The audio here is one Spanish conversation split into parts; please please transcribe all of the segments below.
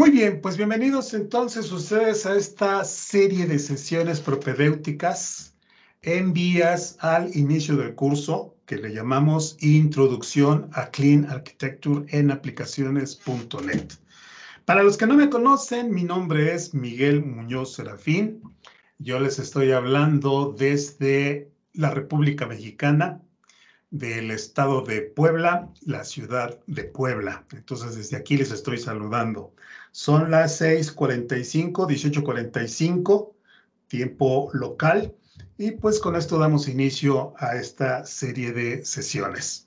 Muy bien, pues bienvenidos entonces ustedes a esta serie de sesiones propedéuticas en vías al inicio del curso que le llamamos Introducción a Clean Architecture en aplicaciones.net. Para los que no me conocen, mi nombre es Miguel Muñoz Serafín. Yo les estoy hablando desde la República Mexicana, del estado de Puebla, la ciudad de Puebla. Entonces, desde aquí les estoy saludando. Son las 6:45, 18:45, tiempo local. Y pues con esto damos inicio a esta serie de sesiones.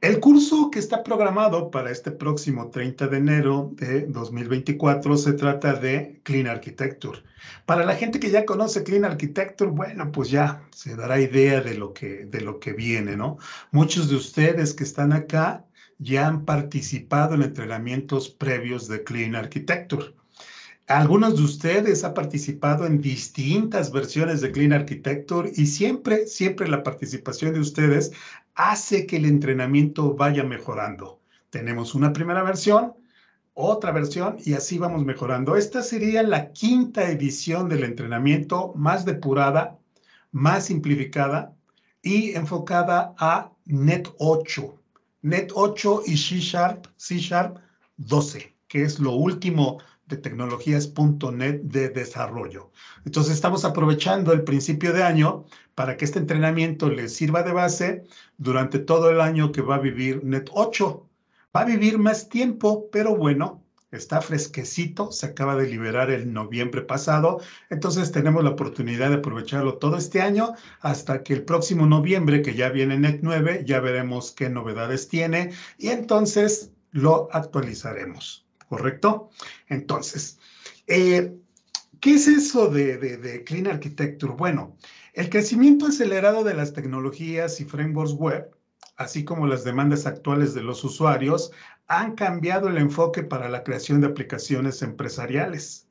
El curso que está programado para este próximo 30 de enero de 2024 se trata de Clean Architecture. Para la gente que ya conoce Clean Architecture, bueno, pues ya se dará idea de lo que, de lo que viene, ¿no? Muchos de ustedes que están acá ya han participado en entrenamientos previos de Clean Architecture. Algunos de ustedes han participado en distintas versiones de Clean Architecture y siempre, siempre la participación de ustedes hace que el entrenamiento vaya mejorando. Tenemos una primera versión, otra versión y así vamos mejorando. Esta sería la quinta edición del entrenamiento más depurada, más simplificada y enfocada a NET 8, Net 8 y C Sharp, C Sharp 12, que es lo último de tecnologías.net de desarrollo. Entonces estamos aprovechando el principio de año para que este entrenamiento les sirva de base durante todo el año que va a vivir Net 8. Va a vivir más tiempo, pero bueno, está fresquecito, se acaba de liberar el noviembre pasado, entonces tenemos la oportunidad de aprovecharlo todo este año hasta que el próximo noviembre, que ya viene NET 9, ya veremos qué novedades tiene y entonces lo actualizaremos, ¿correcto? Entonces, eh, ¿qué es eso de Clean Architecture? Bueno, el crecimiento acelerado de las tecnologías y frameworks web así como las demandas actuales de los usuarios, han cambiado el enfoque para la creación de aplicaciones empresariales.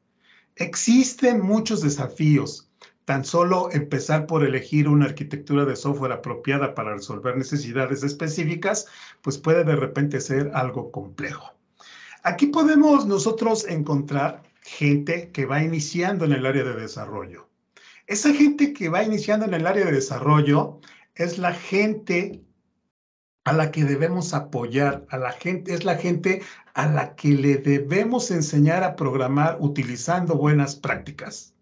Existen muchos desafíos, tan solo empezar por elegir una arquitectura de software apropiada para resolver necesidades específicas, pues puede de repente ser algo complejo. Aquí podemos nosotros encontrar gente que va iniciando en el área de desarrollo. Esa gente que va iniciando en el área de desarrollo es la gente a la que debemos apoyar, a la gente, es la gente a la que le debemos enseñar a programar utilizando buenas prácticas.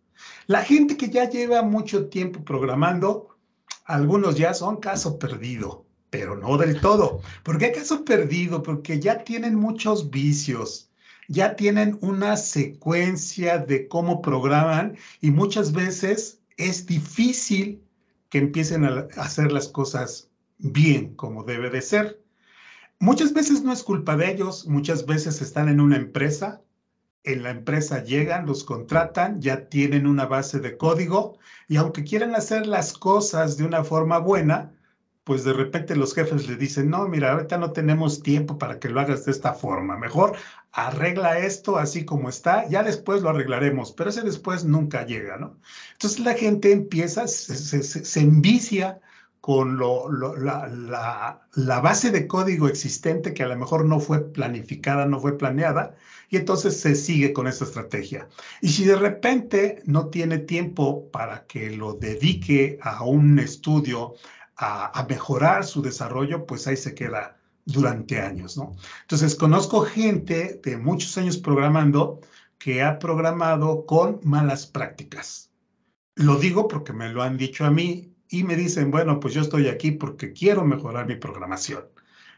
La gente que ya lleva mucho tiempo programando, algunos ya son caso perdido, pero no del todo. ¿Por qué caso perdido? Porque ya tienen muchos vicios, ya tienen una secuencia de cómo programan y muchas veces es difícil que empiecen a hacer las cosas bien como debe de ser. Muchas veces no es culpa de ellos, muchas veces están en una empresa, en la empresa llegan, los contratan, ya tienen una base de código y aunque quieran hacer las cosas de una forma buena, pues de repente los jefes le dicen, no, mira, ahorita no tenemos tiempo para que lo hagas de esta forma, mejor arregla esto así como está, ya después lo arreglaremos, pero ese después nunca llega, ¿no? Entonces la gente empieza, se, se, se envicia con lo, la, base de código existente que a lo mejor no fue planificada, no fue planeada, y entonces se sigue con esa estrategia. Y si de repente no tiene tiempo para que lo dedique a un estudio, a, a mejorar su desarrollo, pues ahí se queda durante años, ¿no? Entonces, conozco gente de muchos años programando que ha programado con malas prácticas. Lo digo porque me lo han dicho a mí y me dicen, bueno, pues yo estoy aquí porque quiero mejorar mi programación.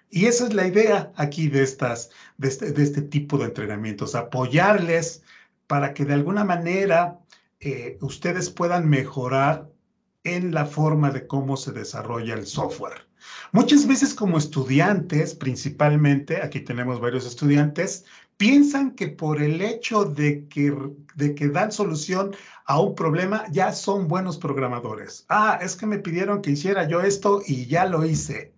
Y esa es la idea aquí de, estas, de, este, este tipo de entrenamientos, apoyarles para que de alguna manera eh, ustedes puedan mejorar en la forma de cómo se desarrolla el software. Muchas veces como estudiantes, principalmente, aquí tenemos varios estudiantes, piensan que por el hecho de que, de que dan solución a un problema ya son buenos programadores. Ah, es que me pidieron que hiciera yo esto y ya lo hice.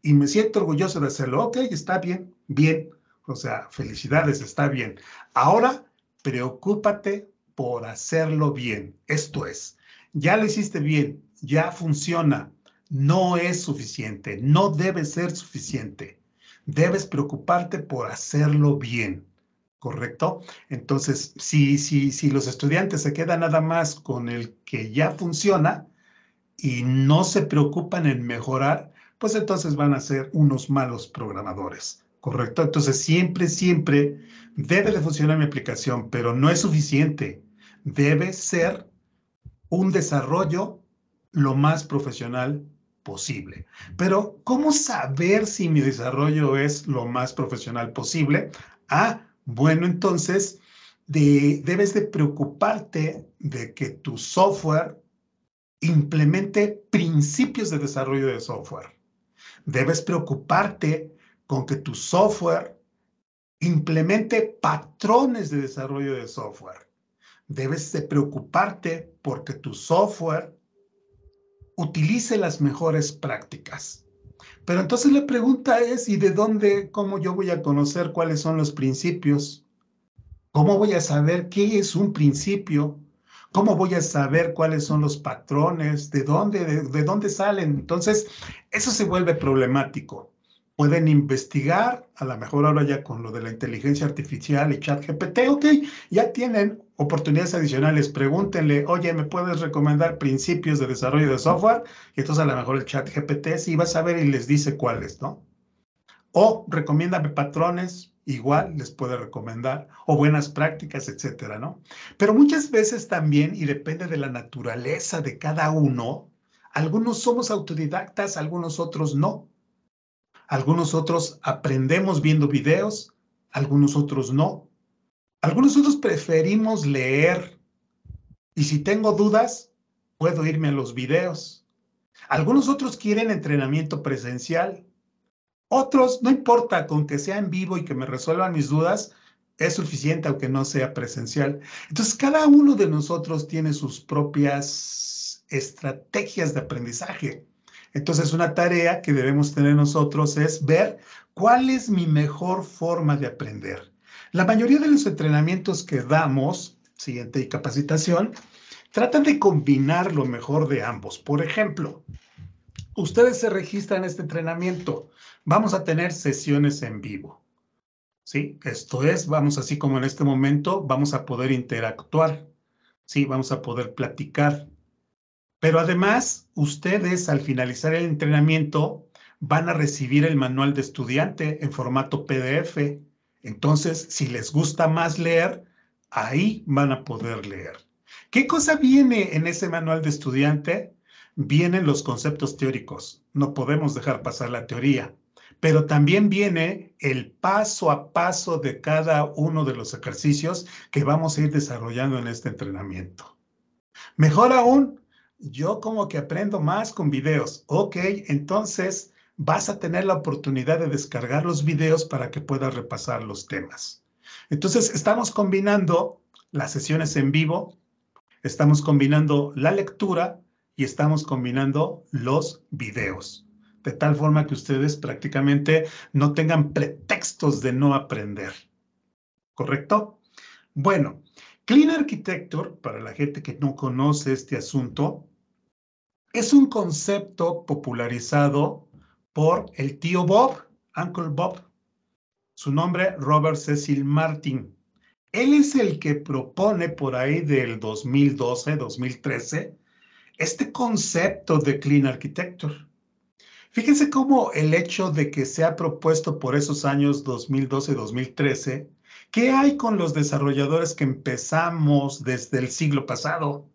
Y me siento orgulloso de hacerlo. Ok, está bien, bien. O sea, felicidades, está bien. Ahora, preocúpate por hacerlo bien. Esto es, ya lo hiciste bien, ya funciona. No es suficiente, no debe ser suficiente debes preocuparte por hacerlo bien. ¿Correcto? Entonces, si, si, si los estudiantes se quedan nada más con el que ya funciona y no se preocupan en mejorar, pues entonces van a ser unos malos programadores. ¿Correcto? Entonces, siempre, siempre debe de funcionar mi aplicación, pero no es suficiente. Debe ser un desarrollo lo más profesional posible. Pero, ¿cómo saber si mi desarrollo es lo más profesional posible? Ah, bueno, entonces debes de preocuparte de que tu software implemente principios de desarrollo de software. Debes preocuparte con que tu software implemente patrones de desarrollo de software. Debes de preocuparte porque tu software utilice las mejores prácticas. Pero entonces la pregunta es, ¿y de dónde, cómo yo voy a conocer cuáles son los principios? ¿Cómo voy a saber qué es un principio? ¿Cómo voy a saber cuáles son los patrones? ¿De dónde, de, dónde salen? Entonces, eso se vuelve problemático pueden investigar, a lo mejor ahora ya con lo de la inteligencia artificial y chat GPT, ok, ya tienen oportunidades adicionales, pregúntenle, oye, ¿me puedes recomendar principios de desarrollo de software? Y entonces a lo mejor el chat GPT sí va a saber y les dice cuáles, ¿no? O recomiéndame patrones, igual les puede recomendar, o buenas prácticas, etcétera, ¿no? Pero muchas veces también, y depende de la naturaleza de cada uno, algunos somos autodidactas, algunos otros no. Algunos otros aprendemos viendo videos, algunos otros no. Algunos otros preferimos leer. Y si tengo dudas, puedo irme a los videos. Algunos otros quieren entrenamiento presencial. Otros, no importa, con que sea en vivo y que me resuelvan mis dudas, es suficiente aunque no sea presencial. Entonces, cada uno de nosotros tiene sus propias estrategias de aprendizaje. Entonces, una tarea que debemos tener nosotros es ver cuál es mi mejor forma de aprender. La mayoría de los entrenamientos que damos, siguiente y capacitación, tratan de combinar lo mejor de ambos. Por ejemplo, ustedes se registran en este entrenamiento. Vamos a tener sesiones en vivo. ¿Sí? Esto es, vamos así como en este momento, vamos a poder interactuar. Sí, vamos a poder platicar. Pero además, ustedes al finalizar el entrenamiento van a recibir el manual de estudiante en formato PDF. Entonces, si les gusta más leer, ahí van a poder leer. ¿Qué cosa viene en ese manual de estudiante? Vienen los conceptos teóricos. No podemos dejar pasar la teoría, pero también viene el paso a paso de cada uno de los ejercicios que vamos a ir desarrollando en este entrenamiento. Mejor aún, yo como que aprendo más con videos. Ok, entonces vas a tener la oportunidad de descargar los videos para que puedas repasar los temas. Entonces, estamos combinando las sesiones en vivo, estamos combinando la lectura y estamos combinando los videos, de tal forma que ustedes prácticamente no tengan pretextos de no aprender. ¿Correcto? Bueno, Clean Architecture, para la gente que no conoce este asunto, es un concepto popularizado por el tío Bob, Uncle Bob. Su nombre, Robert Cecil Martin. Él es el que propone por ahí del 2012, 2013, este concepto de Clean Architecture. Fíjense cómo el hecho de que se ha propuesto por esos años 2012-2013 ¿Qué hay con los desarrolladores que empezamos desde el siglo pasado?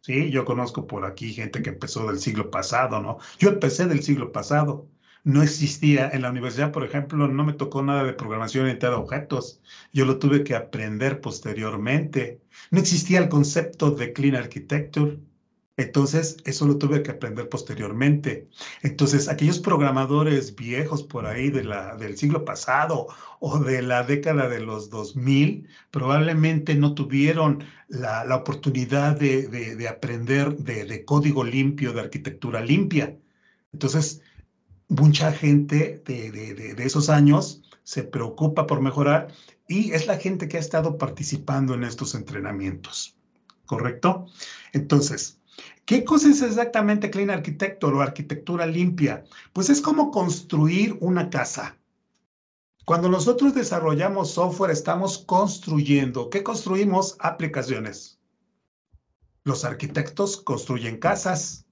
Sí, yo conozco por aquí gente que empezó del siglo pasado, ¿no? Yo empecé del siglo pasado. No existía en la universidad, por ejemplo, no me tocó nada de programación orientada a objetos. Yo lo tuve que aprender posteriormente. No existía el concepto de Clean Architecture. Entonces, eso lo tuve que aprender posteriormente. Entonces, aquellos programadores viejos por ahí del siglo pasado o de la década de los 2000, probablemente no tuvieron la, oportunidad de, aprender de, código limpio, de arquitectura limpia. Entonces, mucha gente de esos años se preocupa por mejorar y es la gente que ha estado participando en estos entrenamientos. ¿Correcto? Entonces, ¿Qué cosa es exactamente Clean Architecture o arquitectura limpia? Pues es como construir una casa. Cuando nosotros desarrollamos software, estamos construyendo. ¿Qué construimos? Aplicaciones. Los arquitectos construyen casas,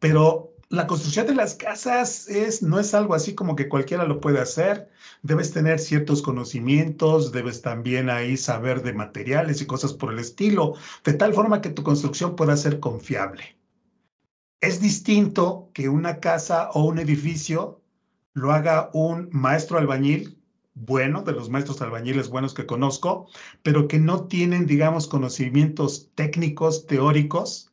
pero la construcción de las casas es, no es algo así como que cualquiera lo puede hacer. Debes tener ciertos conocimientos, debes también ahí saber de materiales y cosas por el estilo, de tal forma que tu construcción pueda ser confiable. Es distinto que una casa o un edificio lo haga un maestro albañil, bueno, de los maestros albañiles buenos que conozco, pero que no tienen, digamos, conocimientos técnicos, teóricos,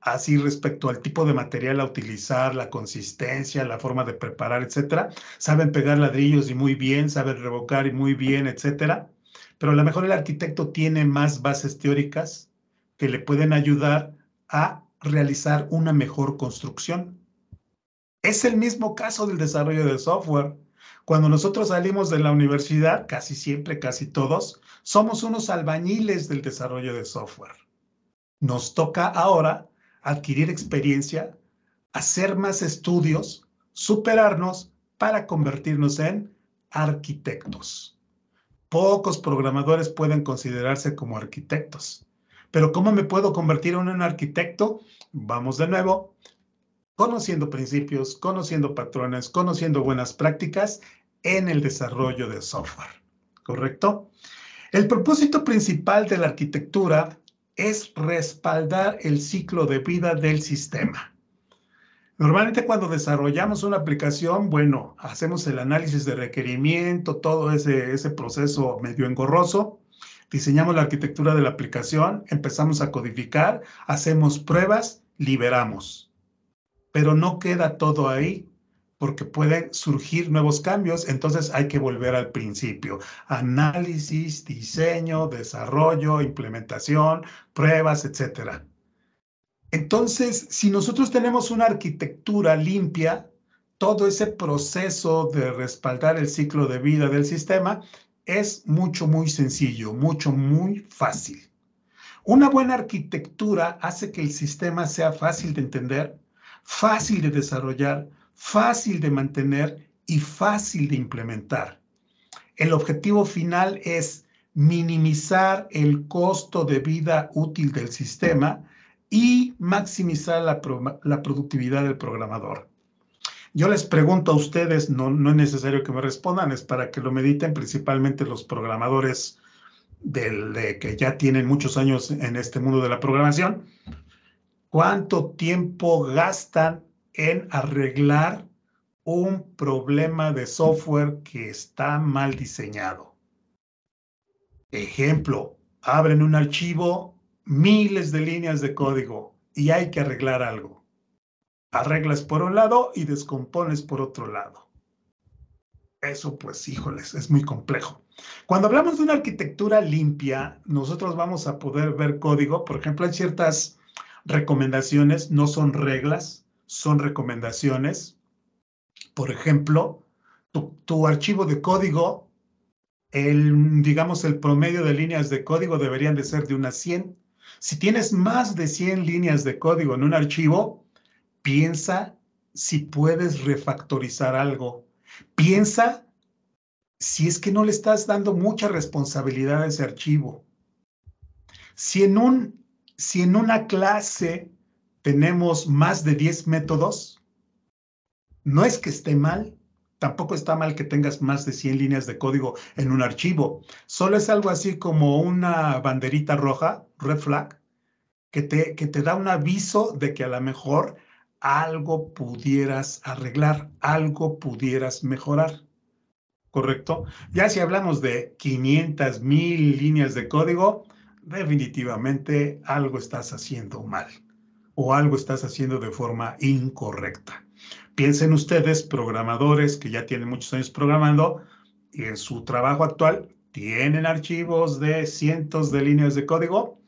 así respecto al tipo de material a utilizar, la consistencia, la forma de preparar, etcétera. Saben pegar ladrillos y muy bien, saben revocar y muy bien, etcétera. Pero a lo mejor el arquitecto tiene más bases teóricas que le pueden ayudar a realizar una mejor construcción. Es el mismo caso del desarrollo de software. Cuando nosotros salimos de la universidad, casi siempre, casi todos, somos unos albañiles del desarrollo de software. Nos toca ahora adquirir experiencia, hacer más estudios, superarnos para convertirnos en arquitectos. Pocos programadores pueden considerarse como arquitectos. Pero ¿cómo me puedo convertir en un arquitecto? Vamos de nuevo, conociendo principios, conociendo patrones, conociendo buenas prácticas en el desarrollo de software. ¿Correcto? El propósito principal de la arquitectura es respaldar el ciclo de vida del sistema. Normalmente cuando desarrollamos una aplicación, bueno, hacemos el análisis de requerimiento, todo ese, ese proceso medio engorroso, diseñamos la arquitectura de la aplicación, empezamos a codificar, hacemos pruebas, liberamos. Pero no queda todo ahí porque pueden surgir nuevos cambios, entonces hay que volver al principio. Análisis, diseño, desarrollo, implementación, pruebas, etc. Entonces, si nosotros tenemos una arquitectura limpia, todo ese proceso de respaldar el ciclo de vida del sistema es mucho, muy sencillo, mucho, muy fácil. Una buena arquitectura hace que el sistema sea fácil de entender, fácil de desarrollar, fácil de mantener y fácil de implementar. El objetivo final es minimizar el costo de vida útil del sistema y maximizar la, productividad del programador. Yo les pregunto a ustedes, no, no, es necesario que me respondan, es para que lo mediten principalmente los programadores del, que ya tienen muchos años en este mundo de la programación. ¿Cuánto tiempo gastan en arreglar un problema de software que está mal diseñado. Ejemplo, abren un archivo, miles de líneas de código y hay que arreglar algo. Arreglas por un lado y descompones por otro lado. Eso pues, híjoles, es muy complejo. Cuando hablamos de una arquitectura limpia, nosotros vamos a poder ver código. Por ejemplo, hay ciertas recomendaciones, no son reglas, son recomendaciones. Por ejemplo, tu, archivo de código, el, digamos el promedio de líneas de código deberían de ser de unas 100. Si tienes más de 100 líneas de código en un archivo, piensa si puedes refactorizar algo. Piensa si es que no le estás dando mucha responsabilidad a ese archivo. Si en, un, si en una clase tenemos más de 10 métodos, no es que esté mal, tampoco está mal que tengas más de 100 líneas de código en un archivo. Solo es algo así como una banderita roja, red flag, que te, que te da un aviso de que a lo mejor algo pudieras arreglar, algo pudieras mejorar. ¿Correcto? Ya si hablamos de 500 mil líneas de código, definitivamente algo estás haciendo mal o algo estás haciendo de forma incorrecta. Piensen ustedes, programadores que ya tienen muchos años programando y en su trabajo actual tienen archivos de cientos de líneas de código.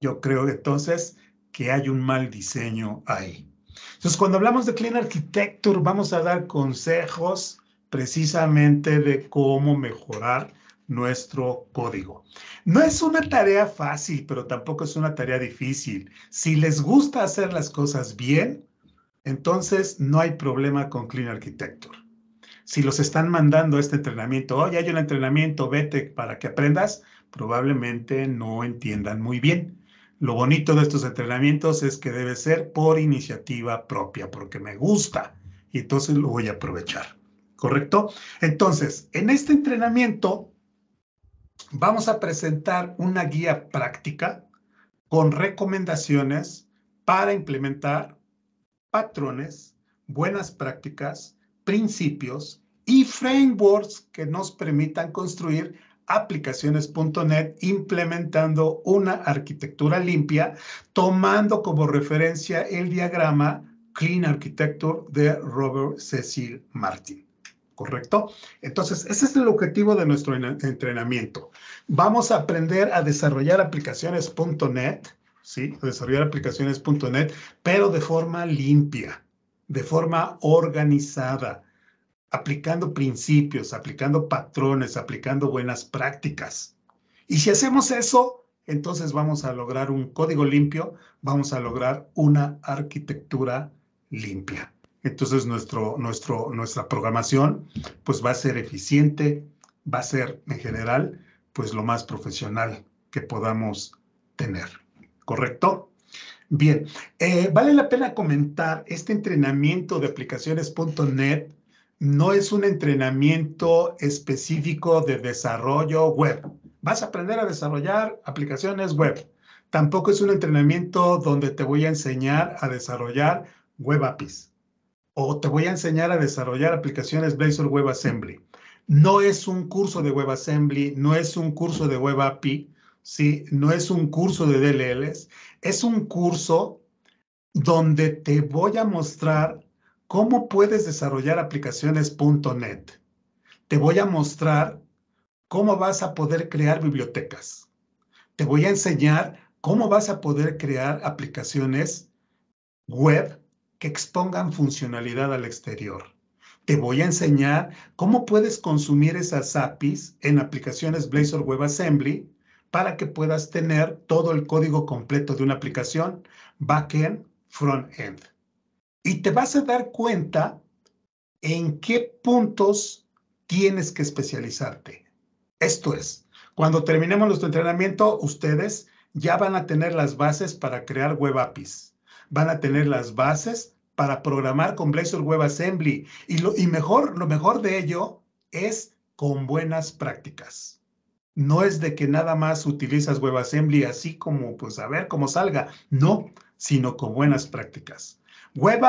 Yo creo entonces que hay un mal diseño ahí. Entonces, cuando hablamos de Clean Architecture, vamos a dar consejos precisamente de cómo mejorar nuestro código. No es una tarea fácil, pero tampoco es una tarea difícil. Si les gusta hacer las cosas bien, entonces no hay problema con Clean Architecture. Si los están mandando este entrenamiento, oye, hay un entrenamiento, vete para que aprendas, probablemente no entiendan muy bien. Lo bonito de estos entrenamientos es que debe ser por iniciativa propia, porque me gusta y entonces lo voy a aprovechar. ¿Correcto? Entonces, en este entrenamiento vamos a presentar una guía práctica con recomendaciones para implementar patrones, buenas prácticas, principios y frameworks que nos permitan construir aplicaciones.net implementando una arquitectura limpia, tomando como referencia el diagrama Clean Architecture de Robert Cecil Martin. ¿Correcto? Entonces, ese es el objetivo de nuestro entrenamiento Vamos a aprender a desarrollar aplicaciones.net, ¿sí? A desarrollar aplicaciones.net, pero de forma limpia, de forma organizada, aplicando principios, aplicando patrones, aplicando buenas prácticas. Y si hacemos eso, entonces vamos a lograr un código limpio, vamos a lograr una arquitectura limpia. Entonces nuestra programación pues va a ser eficiente, va a ser en general pues lo más profesional que podamos tener. ¿Correcto? Bien, eh, vale la pena comentar, este entrenamiento de aplicaciones.net no es un entrenamiento específico de desarrollo web. Vas a aprender a desarrollar aplicaciones web. Tampoco es un entrenamiento donde te voy a enseñar a desarrollar web APIs o te voy a enseñar a desarrollar aplicaciones Blazor WebAssembly. No es un curso de WebAssembly, no es un curso de WebAPI, ¿sí? no es un curso de DLLs, es un curso donde te voy a mostrar cómo puedes desarrollar aplicaciones.net. Te voy a mostrar cómo vas a poder crear bibliotecas. Te voy a enseñar cómo vas a poder crear aplicaciones web que expongan funcionalidad al exterior. Te voy a enseñar cómo puedes consumir esas APIs en aplicaciones Blazor WebAssembly para que puedas tener todo el código completo de una aplicación, backend, frontend. Y te vas a dar cuenta en qué puntos tienes que especializarte. Esto es, cuando terminemos nuestro entrenamiento, ustedes ya van a tener las bases para crear web APIs. Van a tener las bases para programar con Blazor WebAssembly. Y, lo, y mejor, lo mejor de ello es con buenas prácticas. No es de que nada más utilizas WebAssembly así como, pues, a ver cómo salga. No, sino con buenas prácticas. Web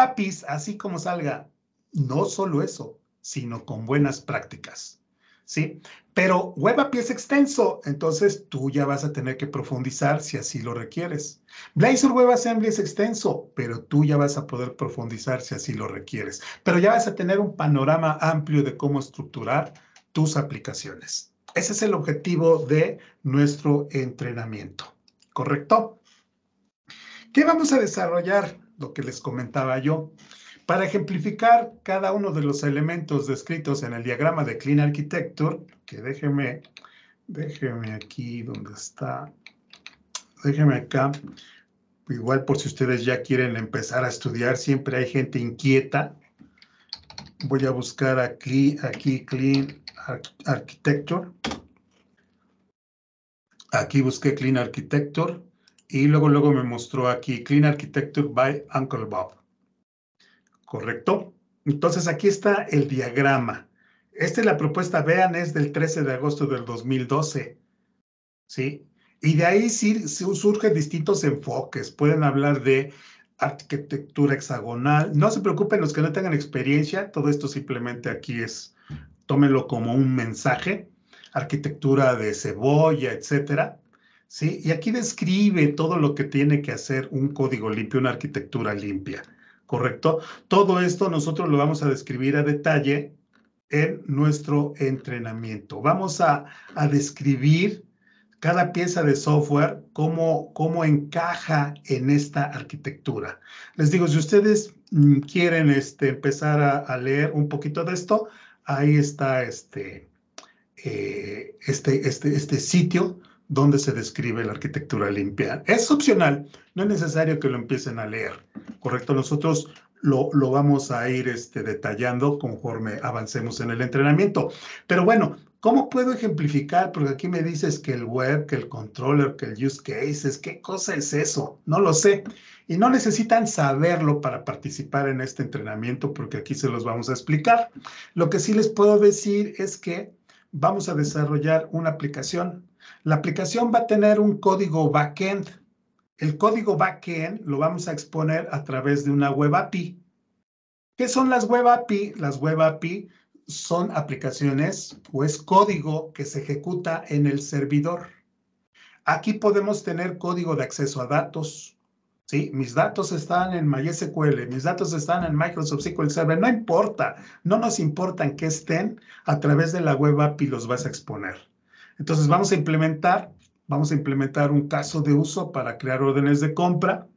así como salga. No solo eso, sino con buenas prácticas. ¿sí? Pero WebAPI es extenso, entonces tú ya vas a tener que profundizar si así lo requieres. Blazor WebAssembly es extenso, pero tú ya vas a poder profundizar si así lo requieres. Pero ya vas a tener un panorama amplio de cómo estructurar tus aplicaciones. Ese es el objetivo de nuestro entrenamiento, ¿correcto? ¿Qué vamos a desarrollar? Lo que les comentaba yo. Para ejemplificar cada uno de los elementos descritos en el diagrama de Clean Architecture, que déjeme, déjeme aquí donde está, déjeme acá, igual por si ustedes ya quieren empezar a estudiar, siempre hay gente inquieta. Voy a buscar aquí, aquí Clean Architecture. Aquí busqué Clean Architecture y luego, luego me mostró aquí Clean Architecture by Uncle Bob. ¿correcto? Entonces aquí está el diagrama. Esta es la propuesta, vean, es del 13 de agosto del 2012, ¿sí? Y de ahí sí, surgen distintos enfoques. Pueden hablar de arquitectura hexagonal. No se preocupen los que no tengan experiencia, todo esto simplemente aquí es, tómenlo como un mensaje. Arquitectura de cebolla, etcétera. ¿Sí? Y aquí describe todo lo que tiene que hacer un código limpio, una arquitectura limpia. ¿correcto? Todo esto nosotros lo vamos a describir a detalle en nuestro entrenamiento. Vamos a, describir cada pieza de software, cómo, cómo encaja en esta arquitectura. Les digo, si ustedes mm, quieren este, empezar a, leer un poquito de esto, ahí está este, eh, este, este, este sitio donde se describe la arquitectura limpia. Es opcional, no es necesario que lo empiecen a leer, ¿correcto? Nosotros lo, vamos a ir este, detallando conforme avancemos en el entrenamiento. Pero bueno, ¿cómo puedo ejemplificar? Porque aquí me dices que el web, que el controller, que el use ¿es ¿qué cosa es eso? No lo sé. Y no necesitan saberlo para participar en este entrenamiento porque aquí se los vamos a explicar. Lo que sí les puedo decir es que vamos a desarrollar una aplicación la aplicación va a tener un código backend. El código backend lo vamos a exponer a través de una web API. ¿Qué son las web API? Las web API son aplicaciones o es pues, código que se ejecuta en el servidor. Aquí podemos tener código de acceso a datos. ¿sí? Mis datos están en MySQL, mis datos están en Microsoft SQL Server. No importa, no nos importan que estén, a través de la web API los vas a exponer. Entonces vamos a implementar, vamos a implementar un caso de uso para crear órdenes de compra,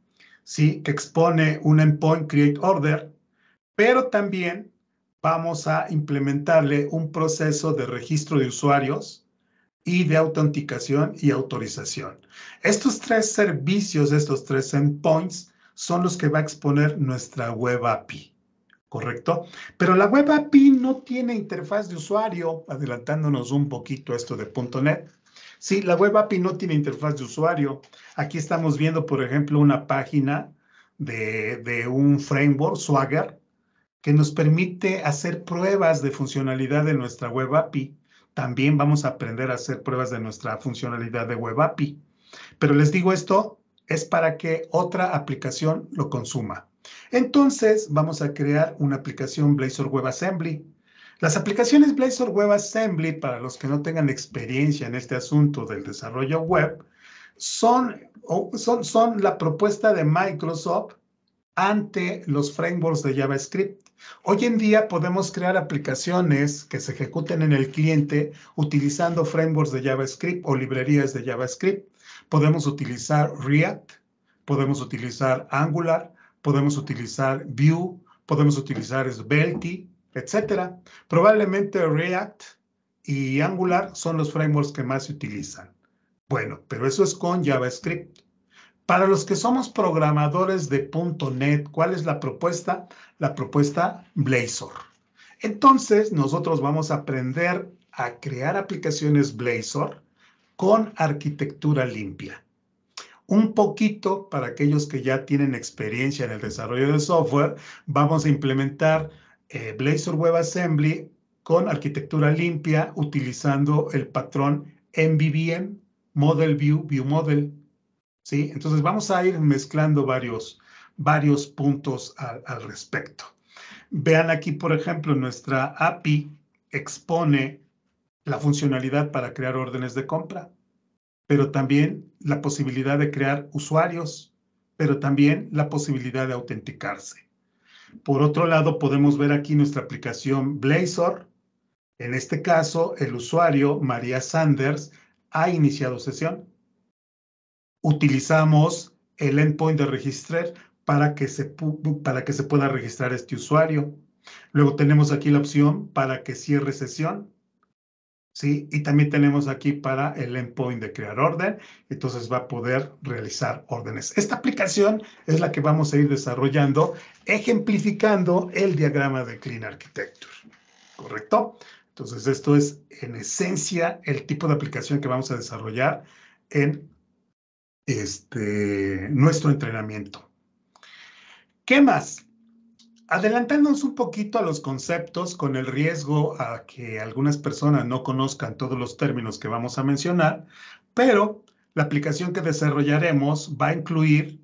¿sí? que expone un endpoint create order, pero también vamos a implementarle un proceso de registro de usuarios y de autenticación y autorización. Estos tres servicios, estos tres endpoints, son los que va a exponer nuestra web API. ¿correcto? Pero la web API no tiene interfaz de usuario, adelantándonos un poquito esto de .NET. Sí, la web API no tiene interfaz de usuario. Aquí estamos viendo, por ejemplo, una página de, de un framework, Swagger, que nos permite hacer pruebas de funcionalidad de nuestra web API. También vamos a aprender a hacer pruebas de nuestra funcionalidad de web API. Pero les digo esto, es para que otra aplicación lo consuma. Entonces vamos a crear una aplicación Blazor WebAssembly. Las aplicaciones Blazor WebAssembly, para los que no tengan experiencia en este asunto del desarrollo web, son, son, son la propuesta de Microsoft ante los frameworks de JavaScript. Hoy en día podemos crear aplicaciones que se ejecuten en el cliente utilizando frameworks de JavaScript o librerías de JavaScript. Podemos utilizar React, podemos utilizar Angular, podemos utilizar Vue, podemos utilizar Svelte, etc. Probablemente React y Angular son los frameworks que más se utilizan. Bueno, pero eso es con JavaScript. Para los que somos programadores de .NET, ¿cuál es la propuesta? La propuesta Blazor. Entonces, nosotros vamos a aprender a crear aplicaciones Blazor con arquitectura limpia un poquito para aquellos que ya tienen experiencia en el desarrollo de software. Vamos a implementar eh, Blazor WebAssembly con arquitectura limpia utilizando el patrón MVVM, Model View, View Model. ¿Sí? Entonces vamos a ir mezclando varios, varios puntos al respecto. Vean aquí, por ejemplo, nuestra API expone la funcionalidad para crear órdenes de compra pero también la posibilidad de crear usuarios, pero también la posibilidad de autenticarse. Por otro lado, podemos ver aquí nuestra aplicación Blazor. En este caso, el usuario María Sanders ha iniciado sesión. Utilizamos el endpoint de registrar para que se, para que se pueda registrar este usuario. Luego tenemos aquí la opción para que cierre sesión. Y también tenemos aquí para el endpoint de crear orden, entonces va a poder realizar órdenes. Esta aplicación es la que vamos a ir desarrollando, ejemplificando el diagrama de Clean Architecture, ¿correcto? Entonces, esto es en esencia el tipo de aplicación que vamos a desarrollar en este, nuestro entrenamiento. ¿Qué más? adelantándonos un poquito a los conceptos con el riesgo a que algunas personas no conozcan todos los términos que vamos a mencionar, pero la aplicación que desarrollaremos va a incluir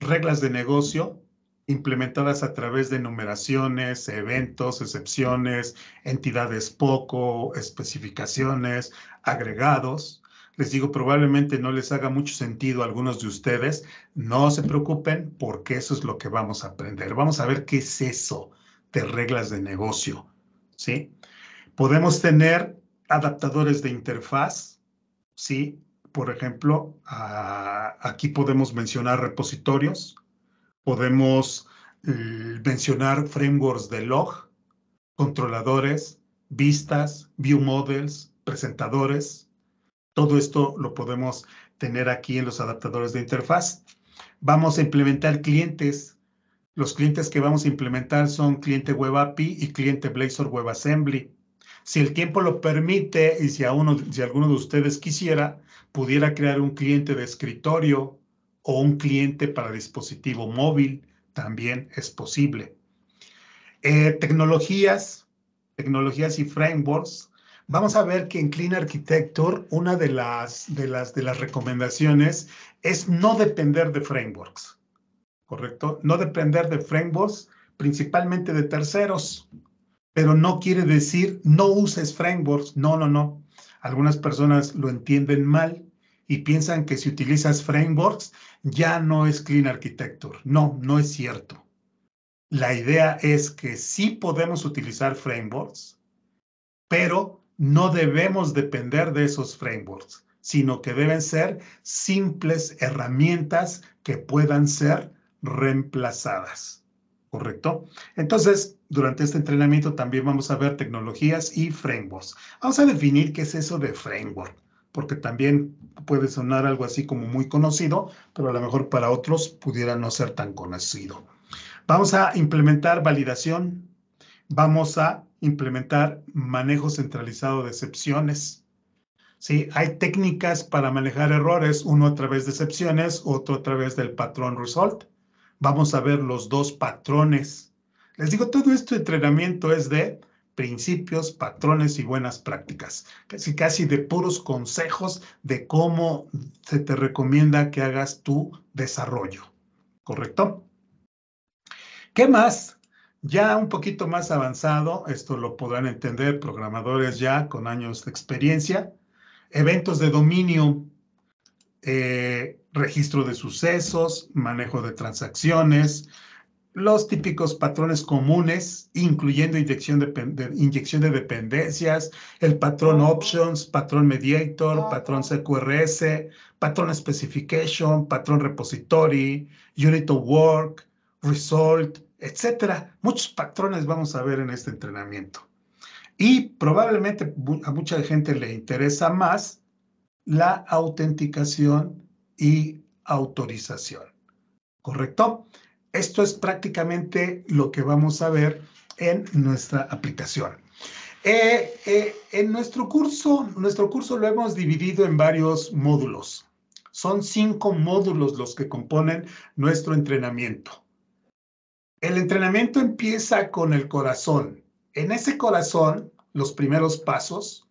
reglas de negocio implementadas a través de numeraciones, eventos, excepciones, entidades poco, especificaciones, agregados les digo, probablemente no les haga mucho sentido a algunos de ustedes. No se preocupen porque eso es lo que vamos a aprender. Vamos a ver qué es eso de reglas de negocio. ¿sí? Podemos tener adaptadores de interfaz. ¿sí? Por ejemplo, aquí podemos mencionar repositorios. Podemos eh, mencionar frameworks de log, controladores, vistas, view models, presentadores, todo esto lo podemos tener aquí en los adaptadores de interfaz. Vamos a implementar clientes. Los clientes que vamos a implementar son cliente Web API y cliente Blazor WebAssembly. Si el tiempo lo permite y si, alguno de ustedes quisiera, pudiera crear un cliente de escritorio o un cliente para dispositivo móvil, también es posible. Eh, tecnologías, tecnologías y frameworks. Vamos a ver que en Clean Architecture una de las, de las, de las recomendaciones es no depender de frameworks, ¿correcto? No depender de frameworks, principalmente de terceros, pero no quiere decir no uses frameworks, no, no, no. Algunas personas lo entienden mal y piensan que si utilizas frameworks ya no es Clean Architecture. No, no es cierto. La idea es que sí podemos utilizar frameworks, pero no debemos depender de esos frameworks, sino que deben ser simples herramientas que puedan ser reemplazadas. ¿Correcto? Entonces, durante este entrenamiento también vamos a ver tecnologías y frameworks. Vamos a definir qué es eso de framework, porque también puede sonar algo así como muy conocido, pero a lo mejor para otros pudiera no ser tan conocido. Vamos a implementar validación. Vamos a implementar manejo centralizado de excepciones. ¿Sí? Hay técnicas para manejar errores, uno a través de excepciones, otro a través del patrón result. Vamos a ver los dos patrones. Les digo, todo este entrenamiento es de principios, patrones y buenas prácticas. Casi, casi de puros consejos de cómo se te recomienda que hagas tu desarrollo. ¿Correcto? ¿Qué más? Ya un poquito más avanzado, esto lo podrán entender programadores ya con años de experiencia, eventos de dominio, eh, registro de sucesos, manejo de transacciones, los típicos patrones comunes, incluyendo inyección de, inyección de dependencias, el patrón options, patrón mediator, patrón CQRS, patrón specification, patrón repository, unit of work, result, etcétera. Muchos patrones vamos a ver en este entrenamiento. Y probablemente a mucha gente le interesa más la autenticación y autorización. ¿Correcto? Esto es prácticamente lo que vamos a ver en nuestra aplicación. Eh, eh, en nuestro curso, nuestro curso lo hemos dividido en varios módulos. Son cinco módulos los que componen nuestro entrenamiento. El entrenamiento empieza con el corazón. En ese corazón, los primeros pasos,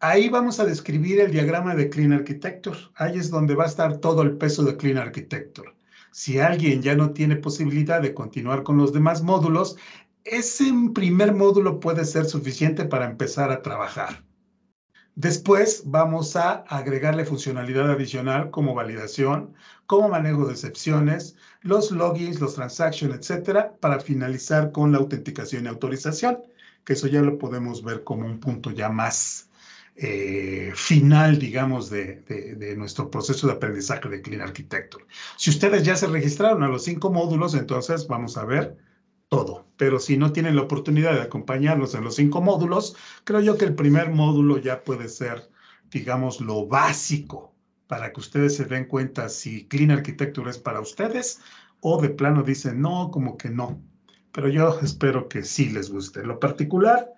ahí vamos a describir el diagrama de Clean Architecture. Ahí es donde va a estar todo el peso de Clean Architecture. Si alguien ya no tiene posibilidad de continuar con los demás módulos, ese primer módulo puede ser suficiente para empezar a trabajar. Después vamos a agregarle funcionalidad adicional como validación, como manejo de excepciones, los logins, los transactions, etcétera, para finalizar con la autenticación y autorización, que eso ya lo podemos ver como un punto ya más eh, final, digamos, de, de, nuestro proceso de aprendizaje de Clean Architecture. Si ustedes ya se registraron a los cinco módulos, entonces vamos a ver todo. Pero si no tienen la oportunidad de acompañarlos en los cinco módulos, creo yo que el primer módulo ya puede ser, digamos, lo básico para que ustedes se den cuenta si Clean Architecture es para ustedes o de plano dicen, no, como que no. Pero yo espero que sí les guste. lo particular,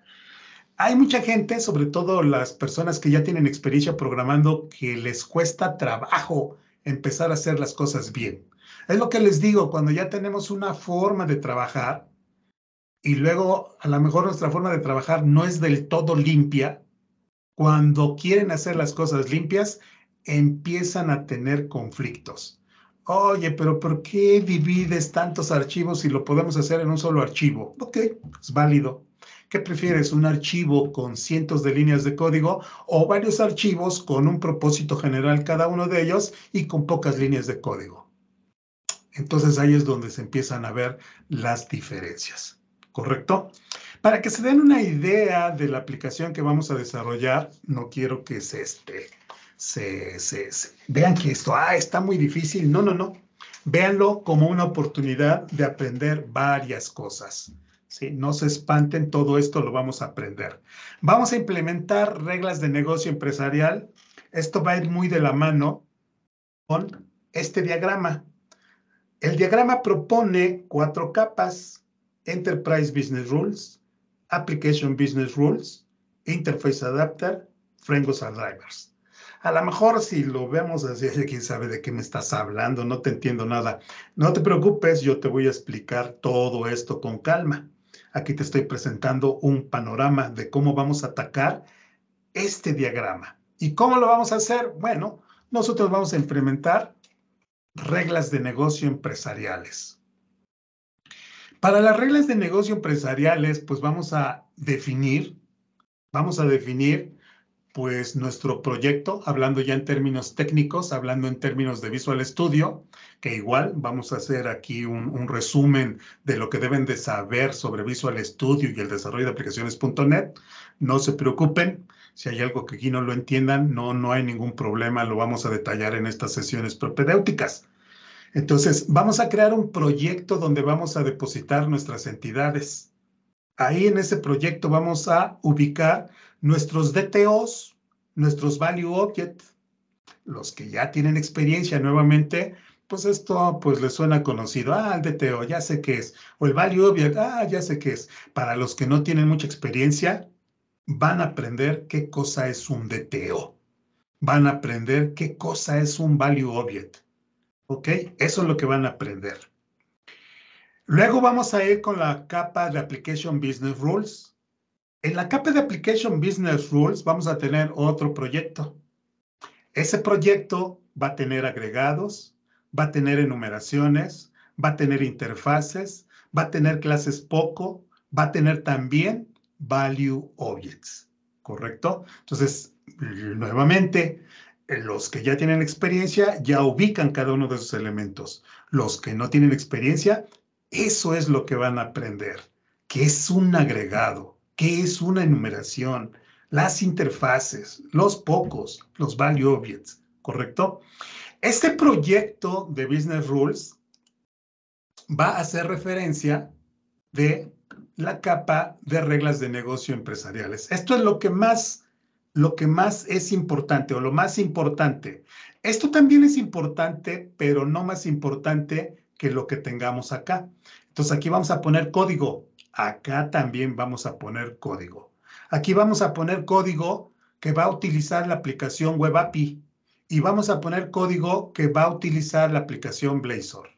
hay mucha gente, sobre todo las personas que ya tienen experiencia programando, que les cuesta trabajo empezar a hacer las cosas bien. Es lo que les digo, cuando ya tenemos una forma de trabajar y luego a lo mejor nuestra forma de trabajar no es del todo limpia, cuando quieren hacer las cosas limpias, empiezan a tener conflictos. Oye, pero ¿por qué divides tantos archivos si lo podemos hacer en un solo archivo? Ok, es válido. ¿Qué prefieres, un archivo con cientos de líneas de código o varios archivos con un propósito general cada uno de ellos y con pocas líneas de código? Entonces ahí es donde se empiezan a ver las diferencias, ¿correcto? Para que se den una idea de la aplicación que vamos a desarrollar, no quiero que se este vean que esto ah, está muy difícil. No, no, no. Véanlo como una oportunidad de aprender varias cosas. ¿sí? No se espanten, todo esto lo vamos a aprender. Vamos a implementar reglas de negocio empresarial. Esto va a ir muy de la mano con este diagrama. El diagrama propone cuatro capas. Enterprise Business Rules, Application Business Rules, Interface Adapter, Frameworks and Drivers. A lo mejor si lo vemos así, quién sabe de qué me estás hablando, no te entiendo nada. No te preocupes, yo te voy a explicar todo esto con calma. Aquí te estoy presentando un panorama de cómo vamos a atacar este diagrama. ¿Y cómo lo vamos a hacer? Bueno, nosotros vamos a implementar reglas de negocio empresariales. Para las reglas de negocio empresariales, pues vamos a definir, vamos a definir pues nuestro proyecto, hablando ya en términos técnicos, hablando en términos de Visual Studio, que igual vamos a hacer aquí un, resumen de lo que deben de saber sobre Visual Studio y el desarrollo de aplicaciones.net. No se preocupen, si hay algo que aquí no lo entiendan, no, no hay ningún problema, lo vamos a detallar en estas sesiones propedéuticas. Entonces, vamos a crear un proyecto donde vamos a depositar nuestras entidades. Ahí en ese proyecto vamos a ubicar Nuestros DTOs, nuestros Value Object, los que ya tienen experiencia nuevamente, pues esto pues les suena conocido. Ah, el DTO, ya sé qué es. O el Value Object, ah, ya sé qué es. Para los que no tienen mucha experiencia, van a aprender qué cosa es un DTO. Van a aprender qué cosa es un Value Object. ¿Ok? Eso es lo que van a aprender. Luego vamos a ir con la capa de Application Business Rules. En la capa de Application Business Rules vamos a tener otro proyecto. Ese proyecto va a tener agregados, va a tener enumeraciones, va a tener interfaces, va a tener clases poco, va a tener también value objects, ¿correcto? Entonces, nuevamente, los que ya tienen experiencia ya ubican cada uno de esos elementos. Los que no tienen experiencia, eso es lo que van a aprender, que es un agregado qué es una enumeración, las interfaces, los pocos, los value objects, ¿correcto? Este proyecto de Business Rules va a hacer referencia de la capa de reglas de negocio empresariales. Esto es lo que más lo que más es importante o lo más importante. Esto también es importante, pero no más importante que lo que tengamos acá. Entonces aquí vamos a poner código, acá también vamos a poner código. Aquí vamos a poner código que va a utilizar la aplicación Web API y vamos a poner código que va a utilizar la aplicación Blazor.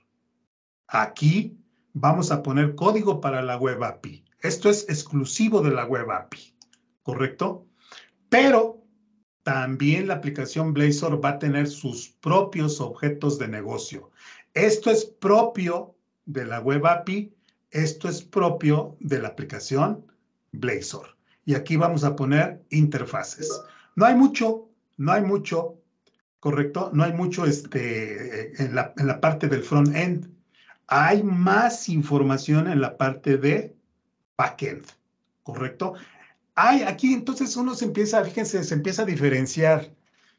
Aquí vamos a poner código para la Web API. Esto es exclusivo de la Web API, ¿correcto? Pero también la aplicación Blazor va a tener sus propios objetos de negocio. Esto es propio de la Web API esto es propio de la aplicación Blazor. Y aquí vamos a poner interfaces. No hay mucho, no hay mucho, ¿correcto? No hay mucho este, eh, en, la, en la parte del front-end. Hay más información en la parte de back-end, ¿correcto? Hay aquí entonces uno se empieza, fíjense, se empieza a diferenciar.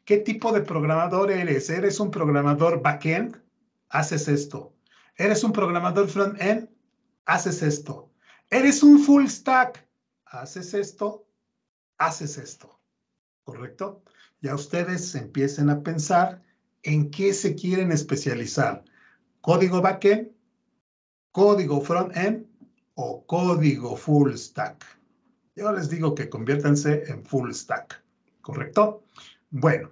¿Qué tipo de programador eres? ¿Eres un programador back-end? Haces esto. ¿Eres un programador front-end? haces esto. Eres un full stack, haces esto, haces esto. ¿Correcto? Ya ustedes empiecen a pensar en qué se quieren especializar. ¿Código backend? ¿Código front end ¿O código full stack? Yo les digo que conviértanse en full stack. ¿Correcto? Bueno.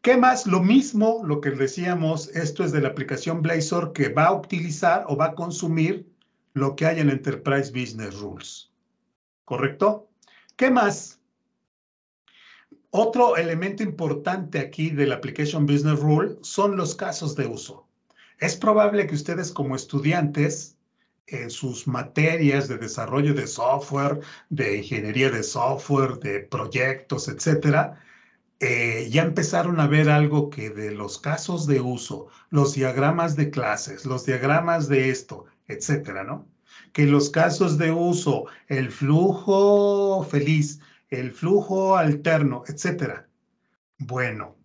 ¿Qué más? Lo mismo, lo que decíamos, esto es de la aplicación Blazor que va a utilizar o va a consumir lo que hay en Enterprise Business Rules. ¿Correcto? ¿Qué más? Otro elemento importante aquí del Application Business Rule son los casos de uso. Es probable que ustedes como estudiantes en sus materias de desarrollo de software, de ingeniería de software, de proyectos, etcétera, eh, ya empezaron a ver algo que de los casos de uso, los diagramas de clases, los diagramas de esto, etcétera, ¿no? Que los casos de uso, el flujo feliz, el flujo alterno, etcétera. Bueno,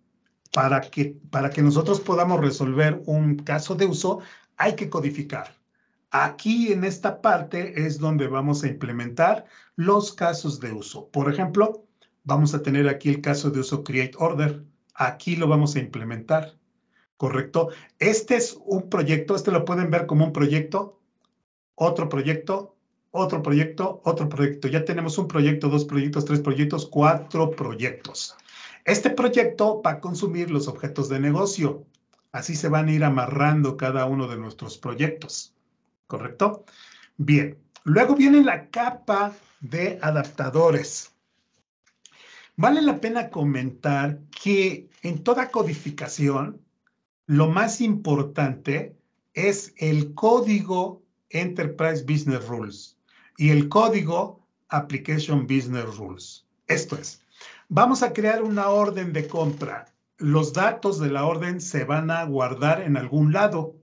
para que, para que nosotros podamos resolver un caso de uso, hay que codificar. Aquí en esta parte es donde vamos a implementar los casos de uso. Por ejemplo, vamos a tener aquí el caso de uso create order. Aquí lo vamos a implementar. ¿correcto? Este es un proyecto, este lo pueden ver como un proyecto, otro proyecto, otro proyecto, otro proyecto. Ya tenemos un proyecto, dos proyectos, tres proyectos, cuatro proyectos. Este proyecto va a consumir los objetos de negocio. Así se van a ir amarrando cada uno de nuestros proyectos, ¿correcto? Bien, luego viene la capa de adaptadores. Vale la pena comentar que en toda codificación lo más importante es el código Enterprise Business Rules y el código Application Business Rules. Esto es, vamos a crear una orden de compra. Los datos de la orden se van a guardar en algún lado.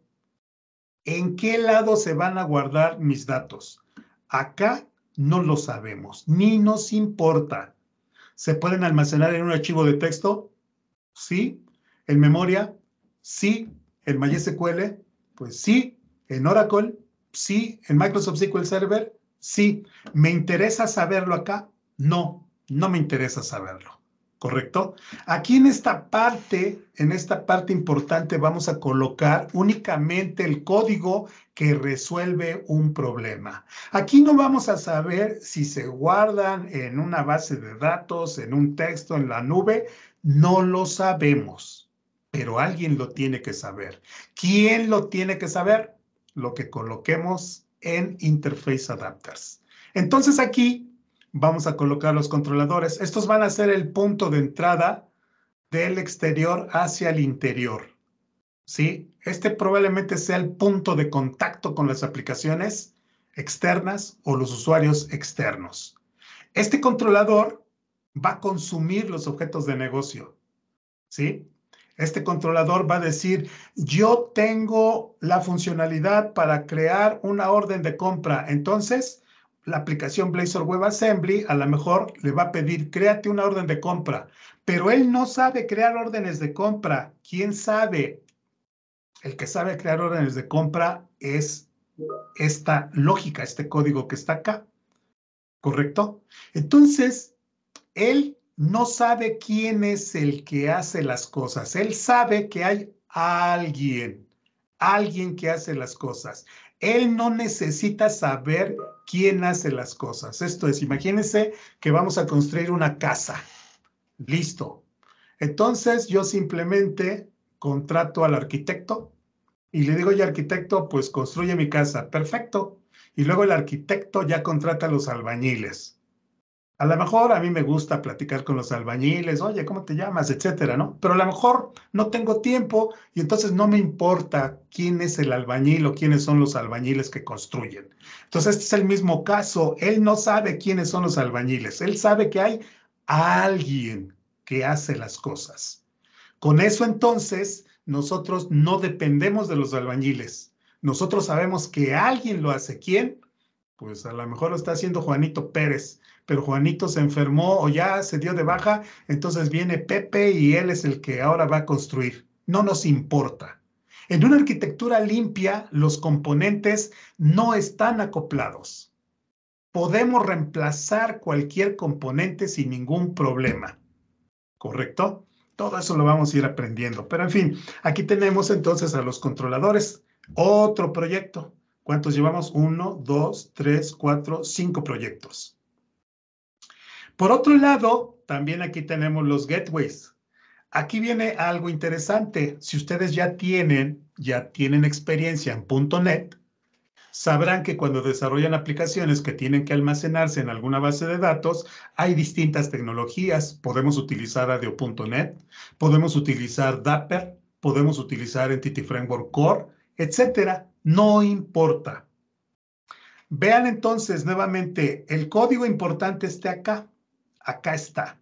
¿En qué lado se van a guardar mis datos? Acá no lo sabemos, ni nos importa. ¿Se pueden almacenar en un archivo de texto? Sí. ¿En memoria? sí en MySQL, pues sí en Oracle, sí en Microsoft SQL Server, sí. ¿Me interesa saberlo acá? No, no me interesa saberlo. ¿Correcto? Aquí en esta parte, en esta parte importante, vamos a colocar únicamente el código que resuelve un problema. Aquí no vamos a saber si se guardan en una base de datos, en un texto, en la nube. No lo sabemos pero alguien lo tiene que saber. ¿Quién lo tiene que saber? Lo que coloquemos en Interface Adapters. Entonces aquí vamos a colocar los controladores. Estos van a ser el punto de entrada del exterior hacia el interior. ¿Sí? Este probablemente sea el punto de contacto con las aplicaciones externas o los usuarios externos. Este controlador va a consumir los objetos de negocio. ¿Sí? Este controlador va a decir, yo tengo la funcionalidad para crear una orden de compra. Entonces, la aplicación Blazor WebAssembly a lo mejor le va a pedir, créate una orden de compra, pero él no sabe crear órdenes de compra. ¿Quién sabe? El que sabe crear órdenes de compra es esta lógica, este código que está acá. ¿Correcto? Entonces, él no sabe quién es el que hace las cosas. Él sabe que hay alguien, alguien que hace las cosas. Él no necesita saber quién hace las cosas. Esto es, imagínense que vamos a construir una casa. Listo. Entonces yo simplemente contrato al arquitecto y le digo, oye arquitecto, pues construye mi casa. Perfecto. Y luego el arquitecto ya contrata a los albañiles. A lo mejor a mí me gusta platicar con los albañiles, oye, ¿cómo te llamas? etcétera, ¿no? Pero a lo mejor no tengo tiempo y entonces no me importa quién es el albañil o quiénes son los albañiles que construyen. Entonces, este es el mismo caso. Él no sabe quiénes son los albañiles. Él sabe que hay alguien que hace las cosas. Con eso, entonces, nosotros no dependemos de los albañiles. Nosotros sabemos que alguien lo hace. ¿Quién? Pues a lo mejor lo está haciendo Juanito Pérez pero Juanito se enfermó o ya se dio de baja, entonces viene Pepe y él es el que ahora va a construir. No nos importa. En una arquitectura limpia, los componentes no están acoplados. Podemos reemplazar cualquier componente sin ningún problema. ¿Correcto? Todo eso lo vamos a ir aprendiendo. Pero en fin, aquí tenemos entonces a los controladores. Otro proyecto. ¿Cuántos llevamos? Uno, dos, tres, cuatro, cinco proyectos. Por otro lado, también aquí tenemos los gateways. Aquí viene algo interesante. Si ustedes ya tienen, ya tienen experiencia en .NET, sabrán que cuando desarrollan aplicaciones que tienen que almacenarse en alguna base de datos, hay distintas tecnologías. Podemos utilizar ADO.NET, podemos utilizar Dapper, podemos utilizar Entity Framework Core, etcétera. No importa. Vean entonces nuevamente, el código importante está acá acá está.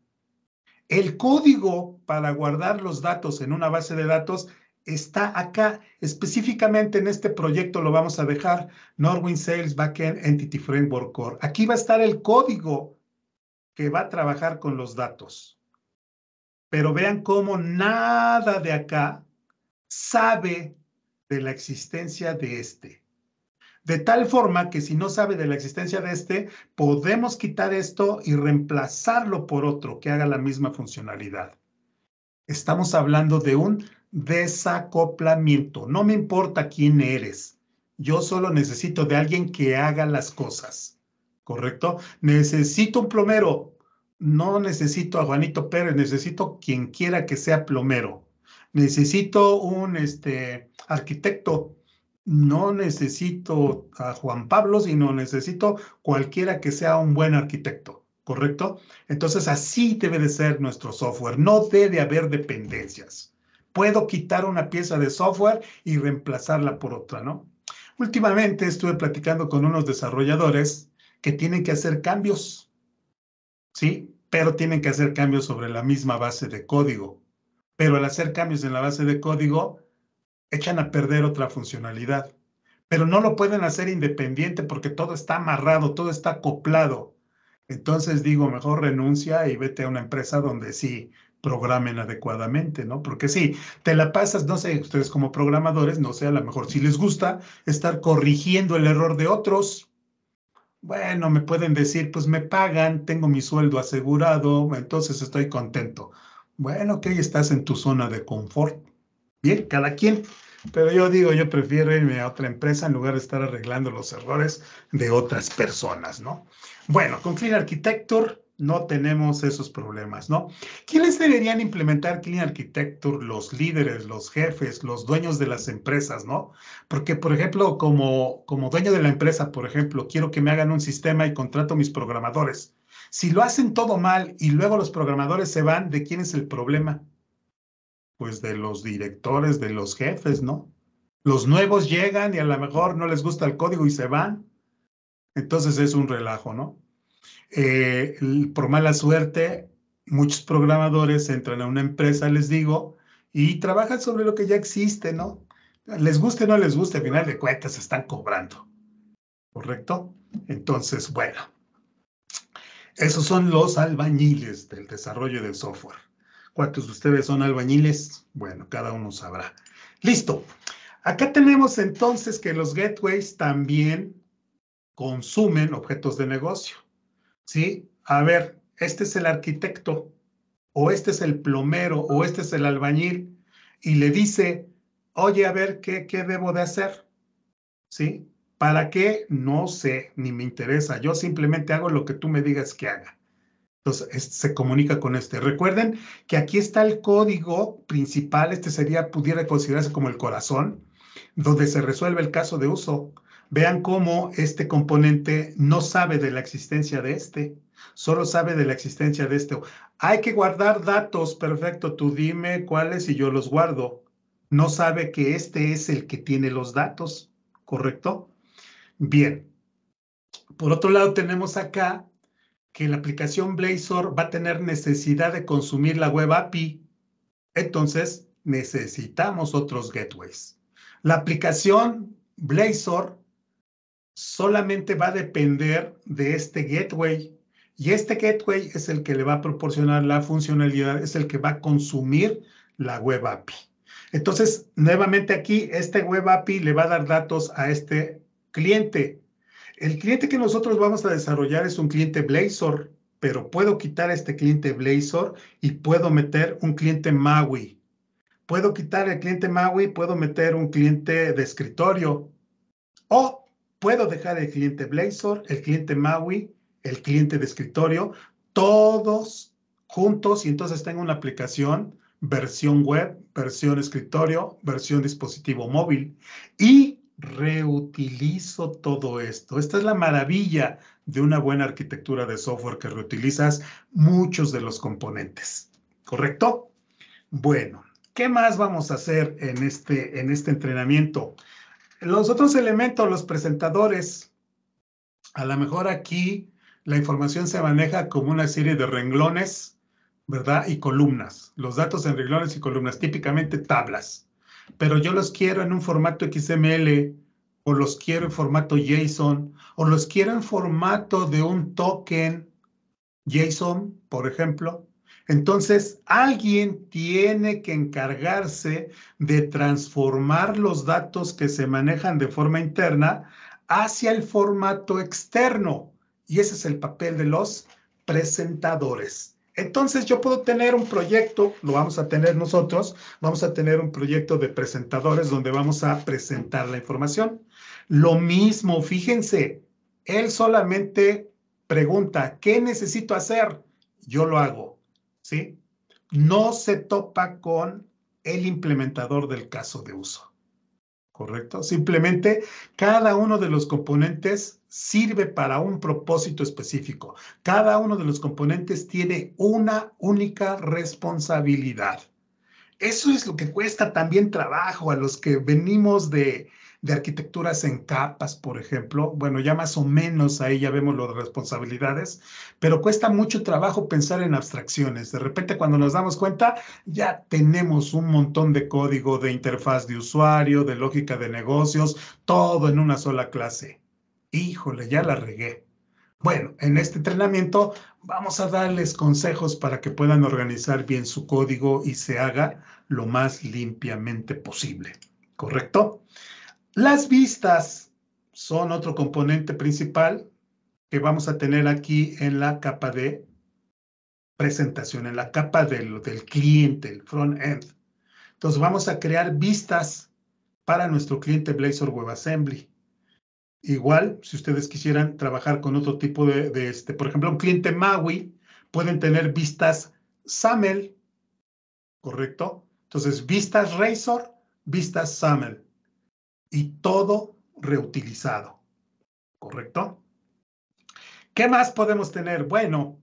El código para guardar los datos en una base de datos está acá. Específicamente en este proyecto lo vamos a dejar, Norwin Sales Backend Entity Framework Core. Aquí va a estar el código que va a trabajar con los datos. Pero vean cómo nada de acá sabe de la existencia de este de tal forma que si no sabe de la existencia de este, podemos quitar esto y reemplazarlo por otro que haga la misma funcionalidad. Estamos hablando de un desacoplamiento. No me importa quién eres. Yo solo necesito de alguien que haga las cosas. ¿Correcto? Necesito un plomero. No necesito a Juanito Pérez, necesito quien quiera que sea plomero. Necesito un este, arquitecto no necesito a Juan Pablo, sino necesito cualquiera que sea un buen arquitecto, ¿correcto? Entonces así debe de ser nuestro software, no debe haber dependencias. Puedo quitar una pieza de software y reemplazarla por otra, ¿no? Últimamente estuve platicando con unos desarrolladores que tienen que hacer cambios, ¿sí? Pero tienen que hacer cambios sobre la misma base de código. Pero al hacer cambios en la base de código, echan a perder otra funcionalidad. Pero no lo pueden hacer independiente porque todo está amarrado, todo está acoplado. Entonces digo, mejor renuncia y vete a una empresa donde sí programen adecuadamente, ¿no? Porque sí, te la pasas, no sé, ustedes como programadores, no sé, a lo mejor si les gusta estar corrigiendo el error de otros. Bueno, me pueden decir, pues me pagan, tengo mi sueldo asegurado, entonces estoy contento. Bueno, ok, estás en tu zona de confort. Bien, cada quien. Pero yo digo, yo prefiero irme a otra empresa en lugar de estar arreglando los errores de otras personas, ¿no? Bueno, con Clean Architecture no tenemos esos problemas, ¿no? ¿Quiénes deberían implementar Clean Architecture? Los líderes, los jefes, los dueños de las empresas, ¿no? Porque, por ejemplo, como, como dueño de la empresa, por ejemplo, quiero que me hagan un sistema y contrato mis programadores. Si lo hacen todo mal y luego los programadores se van, ¿de quién es el problema? pues de los directores, de los jefes, ¿no? Los nuevos llegan y a lo mejor no les gusta el código y se van. Entonces es un relajo, ¿no? Eh, por mala suerte, muchos programadores entran a una empresa, les digo, y trabajan sobre lo que ya existe, ¿no? Les guste o no les guste, al final de cuentas están cobrando, ¿correcto? Entonces, bueno, esos son los albañiles del desarrollo de software. ¿Cuántos de ustedes son albañiles? Bueno, cada uno sabrá. Listo. Acá tenemos entonces que los gateways también consumen objetos de negocio. ¿Sí? A ver, este es el arquitecto, o este es el plomero, o este es el albañil, y le dice, oye, a ver, ¿qué, qué debo de hacer? ¿Sí? ¿Para qué? No sé, ni me interesa. Yo simplemente hago lo que tú me digas que haga. Entonces, se comunica con este. Recuerden que aquí está el código principal, este sería, pudiera considerarse como el corazón, donde se resuelve el caso de uso. Vean cómo este componente no sabe de la existencia de este, solo sabe de la existencia de este. Hay que guardar datos, perfecto, tú dime cuáles y yo los guardo. No sabe que este es el que tiene los datos, ¿correcto? Bien. Por otro lado, tenemos acá que la aplicación Blazor va a tener necesidad de consumir la web API. Entonces, necesitamos otros gateways. La aplicación Blazor solamente va a depender de este gateway. Y este gateway es el que le va a proporcionar la funcionalidad, es el que va a consumir la web API. Entonces, nuevamente aquí, este web API le va a dar datos a este cliente. El cliente que nosotros vamos a desarrollar es un cliente Blazor, pero puedo quitar este cliente Blazor y puedo meter un cliente Maui. Puedo quitar el cliente Maui, puedo meter un cliente de escritorio o puedo dejar el cliente Blazor, el cliente Maui, el cliente de escritorio, todos juntos y entonces tengo una aplicación versión web, versión escritorio, versión dispositivo móvil y reutilizo todo esto. Esta es la maravilla de una buena arquitectura de software que reutilizas muchos de los componentes. ¿Correcto? Bueno, ¿qué más vamos a hacer en este, en este entrenamiento? Los otros elementos, los presentadores, a lo mejor aquí la información se maneja como una serie de renglones, ¿verdad? Y columnas. Los datos en renglones y columnas, típicamente tablas pero yo los quiero en un formato XML, o los quiero en formato JSON, o los quiero en formato de un token JSON, por ejemplo. Entonces, alguien tiene que encargarse de transformar los datos que se manejan de forma interna hacia el formato externo. Y ese es el papel de los presentadores. Entonces yo puedo tener un proyecto, lo vamos a tener nosotros, vamos a tener un proyecto de presentadores donde vamos a presentar la información. Lo mismo, fíjense, él solamente pregunta, ¿qué necesito hacer? Yo lo hago, ¿sí? No se topa con el implementador del caso de uso. ¿correcto? Simplemente cada uno de los componentes sirve para un propósito específico. Cada uno de los componentes tiene una única responsabilidad. Eso es lo que cuesta también trabajo a los que venimos de, de arquitecturas en capas, por ejemplo. Bueno, ya más o menos ahí ya vemos lo responsabilidades, pero cuesta mucho trabajo pensar en abstracciones. De repente cuando nos damos cuenta, ya tenemos un montón de código de interfaz de usuario, de lógica de negocios, todo en una sola clase. Híjole, ya la regué. Bueno, en este entrenamiento vamos a darles consejos para que puedan organizar bien su código y se haga lo más limpiamente posible. ¿Correcto? Las vistas son otro componente principal que vamos a tener aquí en la capa de presentación, en la capa del, cliente, el front-end. Entonces vamos a crear vistas para nuestro cliente Blazor WebAssembly. Igual, si ustedes quisieran trabajar con otro tipo de, este, por ejemplo, un cliente MAUI, pueden tener vistas SAML, ¿correcto? Entonces, vistas Razor, vistas SAML y todo reutilizado. ¿Correcto? ¿Qué más podemos tener? Bueno,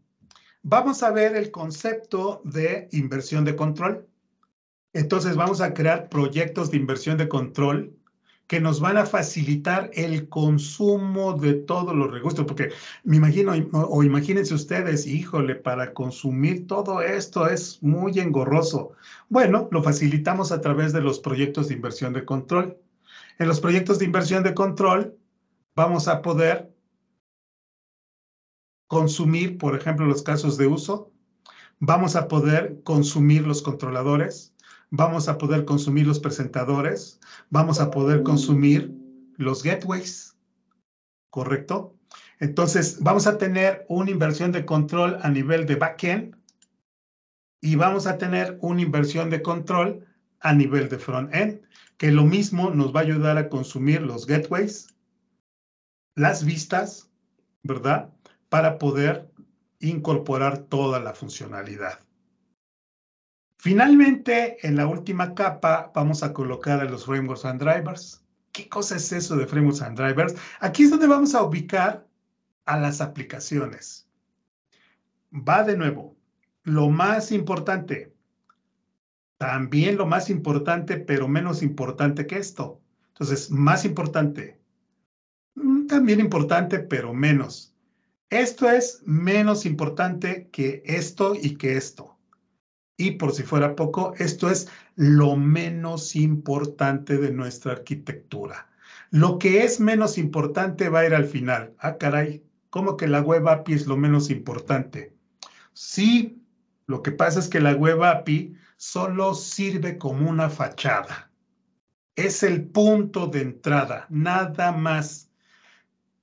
vamos a ver el concepto de inversión de control. Entonces vamos a crear proyectos de inversión de control que nos van a facilitar el consumo de todos los recursos, porque me imagino, o imagínense ustedes, híjole, para consumir todo esto es muy engorroso. Bueno, lo facilitamos a través de los proyectos de inversión de control en los proyectos de inversión de control vamos a poder consumir, por ejemplo, los casos de uso, vamos a poder consumir los controladores, vamos a poder consumir los presentadores, vamos a poder consumir los gateways, ¿correcto? Entonces, vamos a tener una inversión de control a nivel de backend y vamos a tener una inversión de control a nivel de front-end, que lo mismo nos va a ayudar a consumir los gateways, las vistas, ¿verdad? Para poder incorporar toda la funcionalidad. Finalmente, en la última capa, vamos a colocar a los frameworks and drivers. ¿Qué cosa es eso de frameworks and drivers? Aquí es donde vamos a ubicar a las aplicaciones. Va de nuevo. Lo más importante, también lo más importante, pero menos importante que esto. Entonces, más importante. Mm, también importante, pero menos. Esto es menos importante que esto y que esto. Y por si fuera poco, esto es lo menos importante de nuestra arquitectura. Lo que es menos importante va a ir al final. Ah, caray, ¿cómo que la web API es lo menos importante? Sí, lo que pasa es que la web API solo sirve como una fachada. Es el punto de entrada, nada más.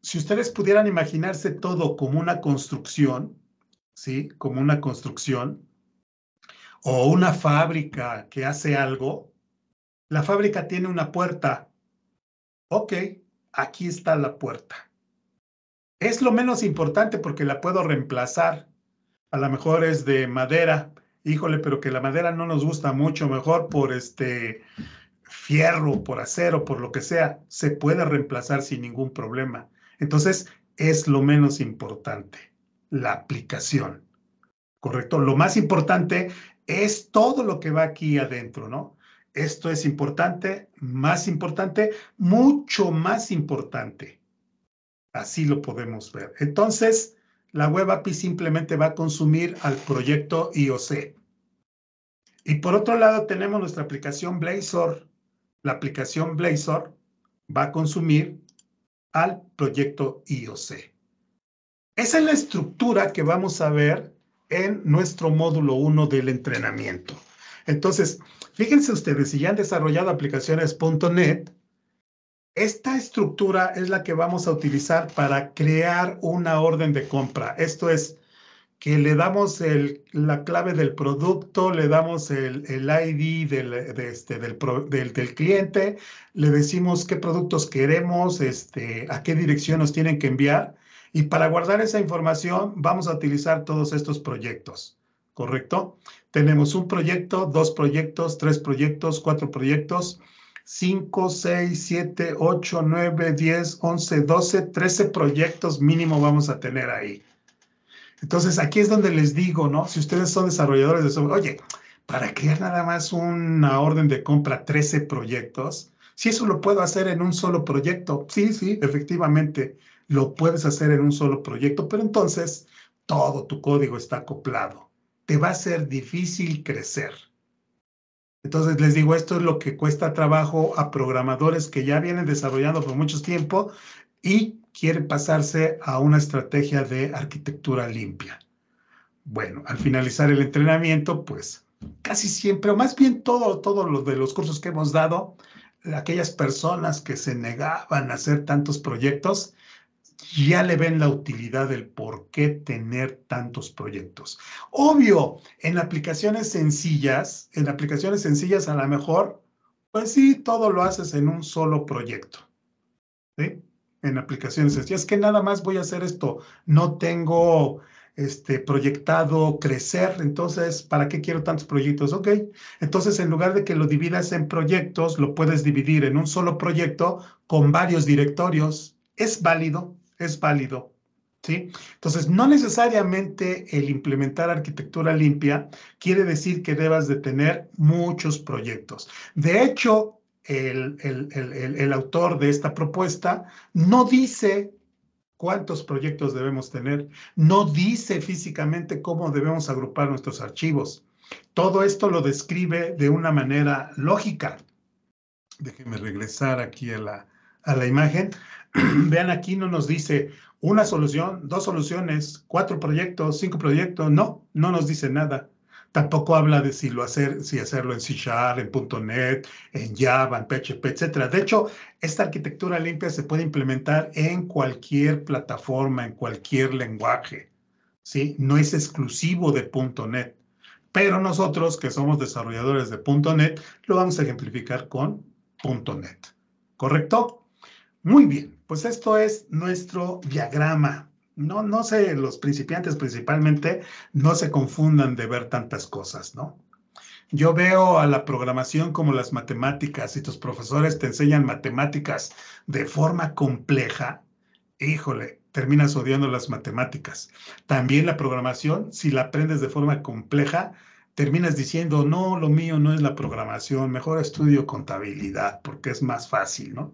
Si ustedes pudieran imaginarse todo como una construcción, ¿sí? Como una construcción o una fábrica que hace algo, la fábrica tiene una puerta. Ok, aquí está la puerta. Es lo menos importante porque la puedo reemplazar. A lo mejor es de madera, híjole, pero que la madera no nos gusta mucho, mejor por este fierro, por acero, por lo que sea, se puede reemplazar sin ningún problema. Entonces, es lo menos importante, la aplicación. ¿Correcto? Lo más importante es todo lo que va aquí adentro, ¿no? Esto es importante, más importante, mucho más importante. Así lo podemos ver. Entonces, la web API simplemente va a consumir al proyecto IOC. Y por otro lado tenemos nuestra aplicación Blazor. La aplicación Blazor va a consumir al proyecto IOC. Esa es la estructura que vamos a ver en nuestro módulo 1 del entrenamiento. Entonces, fíjense ustedes, si ya han desarrollado aplicaciones.NET, esta estructura es la que vamos a utilizar para crear una orden de compra. Esto es que le damos la clave del producto, le damos el, ID este, del, cliente, le decimos qué productos queremos, este, a qué dirección nos tienen que enviar. Y para guardar esa información vamos a utilizar todos estos proyectos, ¿correcto? Tenemos un proyecto, dos proyectos, tres proyectos, cuatro proyectos 5, 6, 7, 8, 9, 10, 11, 12, 13 proyectos mínimo vamos a tener ahí. Entonces, aquí es donde les digo, ¿no? Si ustedes son desarrolladores de software, oye, para crear nada más una orden de compra, 13 proyectos, si eso lo puedo hacer en un solo proyecto, sí, sí, efectivamente, lo puedes hacer en un solo proyecto, pero entonces todo tu código está acoplado. Te va a ser difícil crecer. Entonces les digo, esto es lo que cuesta trabajo a programadores que ya vienen desarrollando por mucho tiempo y quieren pasarse a una estrategia de arquitectura limpia. Bueno, al finalizar el entrenamiento, pues casi siempre, o más bien todo, todos los de los cursos que hemos dado, aquellas personas que se negaban a hacer tantos proyectos, ya le ven la utilidad del por qué tener tantos proyectos. Obvio, en aplicaciones sencillas, en aplicaciones sencillas a lo mejor, pues sí, todo lo haces en un solo proyecto. ¿sí? En aplicaciones sencillas, que nada más voy a hacer esto, no tengo este, proyectado crecer, entonces, ¿para qué quiero tantos proyectos? Ok, entonces en lugar de que lo dividas en proyectos, lo puedes dividir en un solo proyecto con varios directorios. Es válido, es válido. ¿Sí? Entonces, no necesariamente el implementar arquitectura limpia quiere decir que debas de tener muchos proyectos. De hecho, el, autor de esta propuesta no dice cuántos proyectos debemos tener, no dice físicamente cómo debemos agrupar nuestros archivos. Todo esto lo describe de una manera lógica. Déjeme regresar aquí a la, a la imagen. Vean aquí, no nos dice una solución, dos soluciones, cuatro proyectos, cinco proyectos. No, no nos dice nada. Tampoco habla de si, lo hacer, si hacerlo en C Sharp, en .NET, en Java, en PHP, etc. De hecho, esta arquitectura limpia se puede implementar en cualquier plataforma, en cualquier lenguaje. ¿sí? No es exclusivo de .NET. Pero nosotros, que somos desarrolladores de .NET, lo vamos a ejemplificar con .NET. ¿Correcto? Muy bien. Pues esto es nuestro diagrama. No, no sé, los principiantes principalmente no se confundan de ver tantas cosas, ¿no? Yo veo a la programación como las matemáticas. Si tus profesores te enseñan matemáticas de forma compleja, híjole, terminas odiando las matemáticas. También la programación, si la aprendes de forma compleja, terminas diciendo, no, lo mío no es la programación, mejor estudio contabilidad porque es más fácil, ¿no?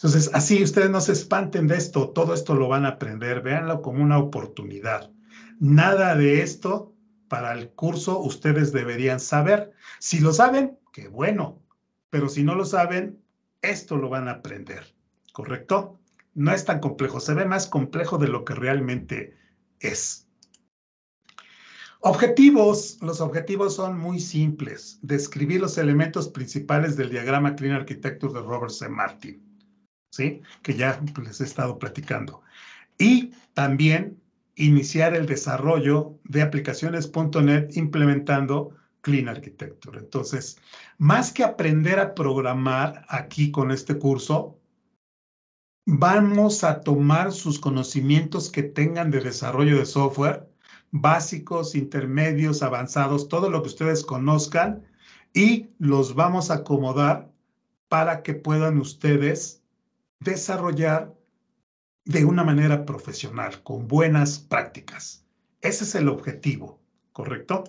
Entonces, así ustedes no se espanten de esto, todo esto lo van a aprender, véanlo como una oportunidad. Nada de esto para el curso ustedes deberían saber. Si lo saben, qué bueno, pero si no lo saben, esto lo van a aprender, ¿correcto? No es tan complejo, se ve más complejo de lo que realmente es. Objetivos. Los objetivos son muy simples. Describir los elementos principales del diagrama Clean Architecture de Robert C. Martin. ¿sí? Que ya pues, les he estado platicando. Y también iniciar el desarrollo de aplicaciones.NET implementando Clean Architecture. Entonces, más que aprender a programar aquí con este curso, vamos a tomar sus conocimientos que tengan de desarrollo de software, básicos, intermedios, avanzados, todo lo que ustedes conozcan, y los vamos a acomodar para que puedan ustedes desarrollar de una manera profesional, con buenas prácticas. Ese es el objetivo, ¿correcto?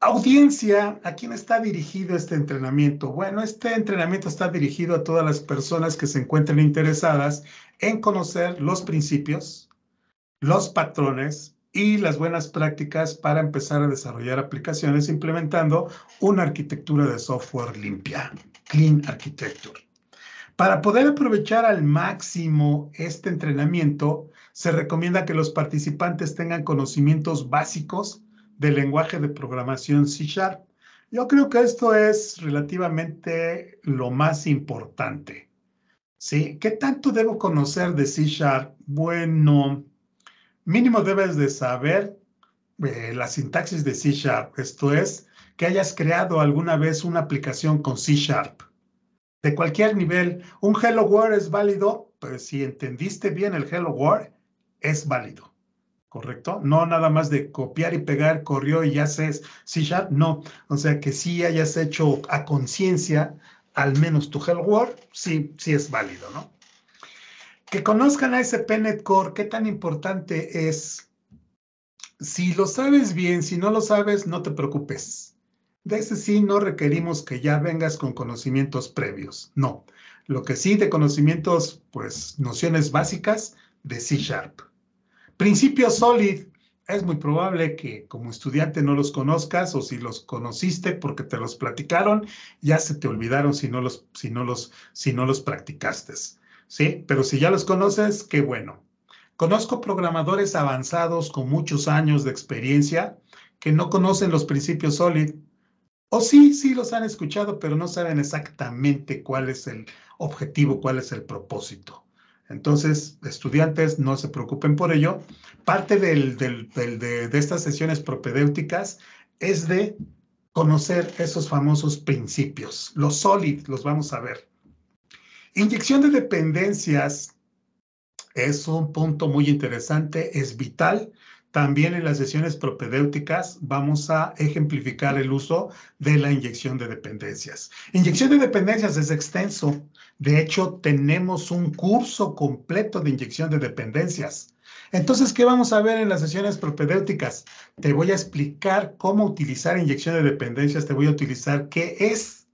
Audiencia, ¿a quién está dirigido este entrenamiento? Bueno, este entrenamiento está dirigido a todas las personas que se encuentren interesadas en conocer los principios, los patrones y las buenas prácticas para empezar a desarrollar aplicaciones implementando una arquitectura de software limpia, Clean Architecture. Para poder aprovechar al máximo este entrenamiento, se recomienda que los participantes tengan conocimientos básicos del lenguaje de programación C Sharp. Yo creo que esto es relativamente lo más importante. ¿Sí? ¿Qué tanto debo conocer de C Sharp? Bueno, mínimo debes de saber eh, la sintaxis de C Sharp, esto es, que hayas creado alguna vez una aplicación con C Sharp de cualquier nivel. Un Hello World es válido, pero si entendiste bien el Hello World, es válido. ¿Correcto? No nada más de copiar y pegar, corrió y ya sé, sí, ya no. O sea, que si hayas hecho a conciencia al menos tu Hello World, sí, sí es válido, ¿no? Que conozcan a ese PNet Core, qué tan importante es. Si lo sabes bien, si no lo sabes, no te preocupes de ese sí no requerimos que ya vengas con conocimientos previos, no. Lo que sí de conocimientos, pues nociones básicas de C Sharp. Principios SOLID. Es muy probable que como estudiante no los conozcas o si los conociste porque te los platicaron, ya se te olvidaron si no los, si no los, si no los practicaste. ¿Sí? Pero si ya los conoces, qué bueno. Conozco programadores avanzados con muchos años de experiencia que no conocen los principios SOLID o sí, sí los han escuchado, pero no saben exactamente cuál es el objetivo, cuál es el propósito. Entonces, estudiantes, no se preocupen por ello. Parte de, de estas sesiones propedéuticas es de conocer esos famosos principios, los SOLID, los vamos a ver. Inyección de dependencias es un punto muy interesante, es vital también en las sesiones propedéuticas vamos a ejemplificar el uso de la inyección de dependencias. Inyección de dependencias es extenso. De hecho, tenemos un curso completo de inyección de dependencias. Entonces, ¿qué vamos a ver en las sesiones propedéuticas? Te voy a explicar cómo utilizar inyección de dependencias, te voy a utilizar qué es,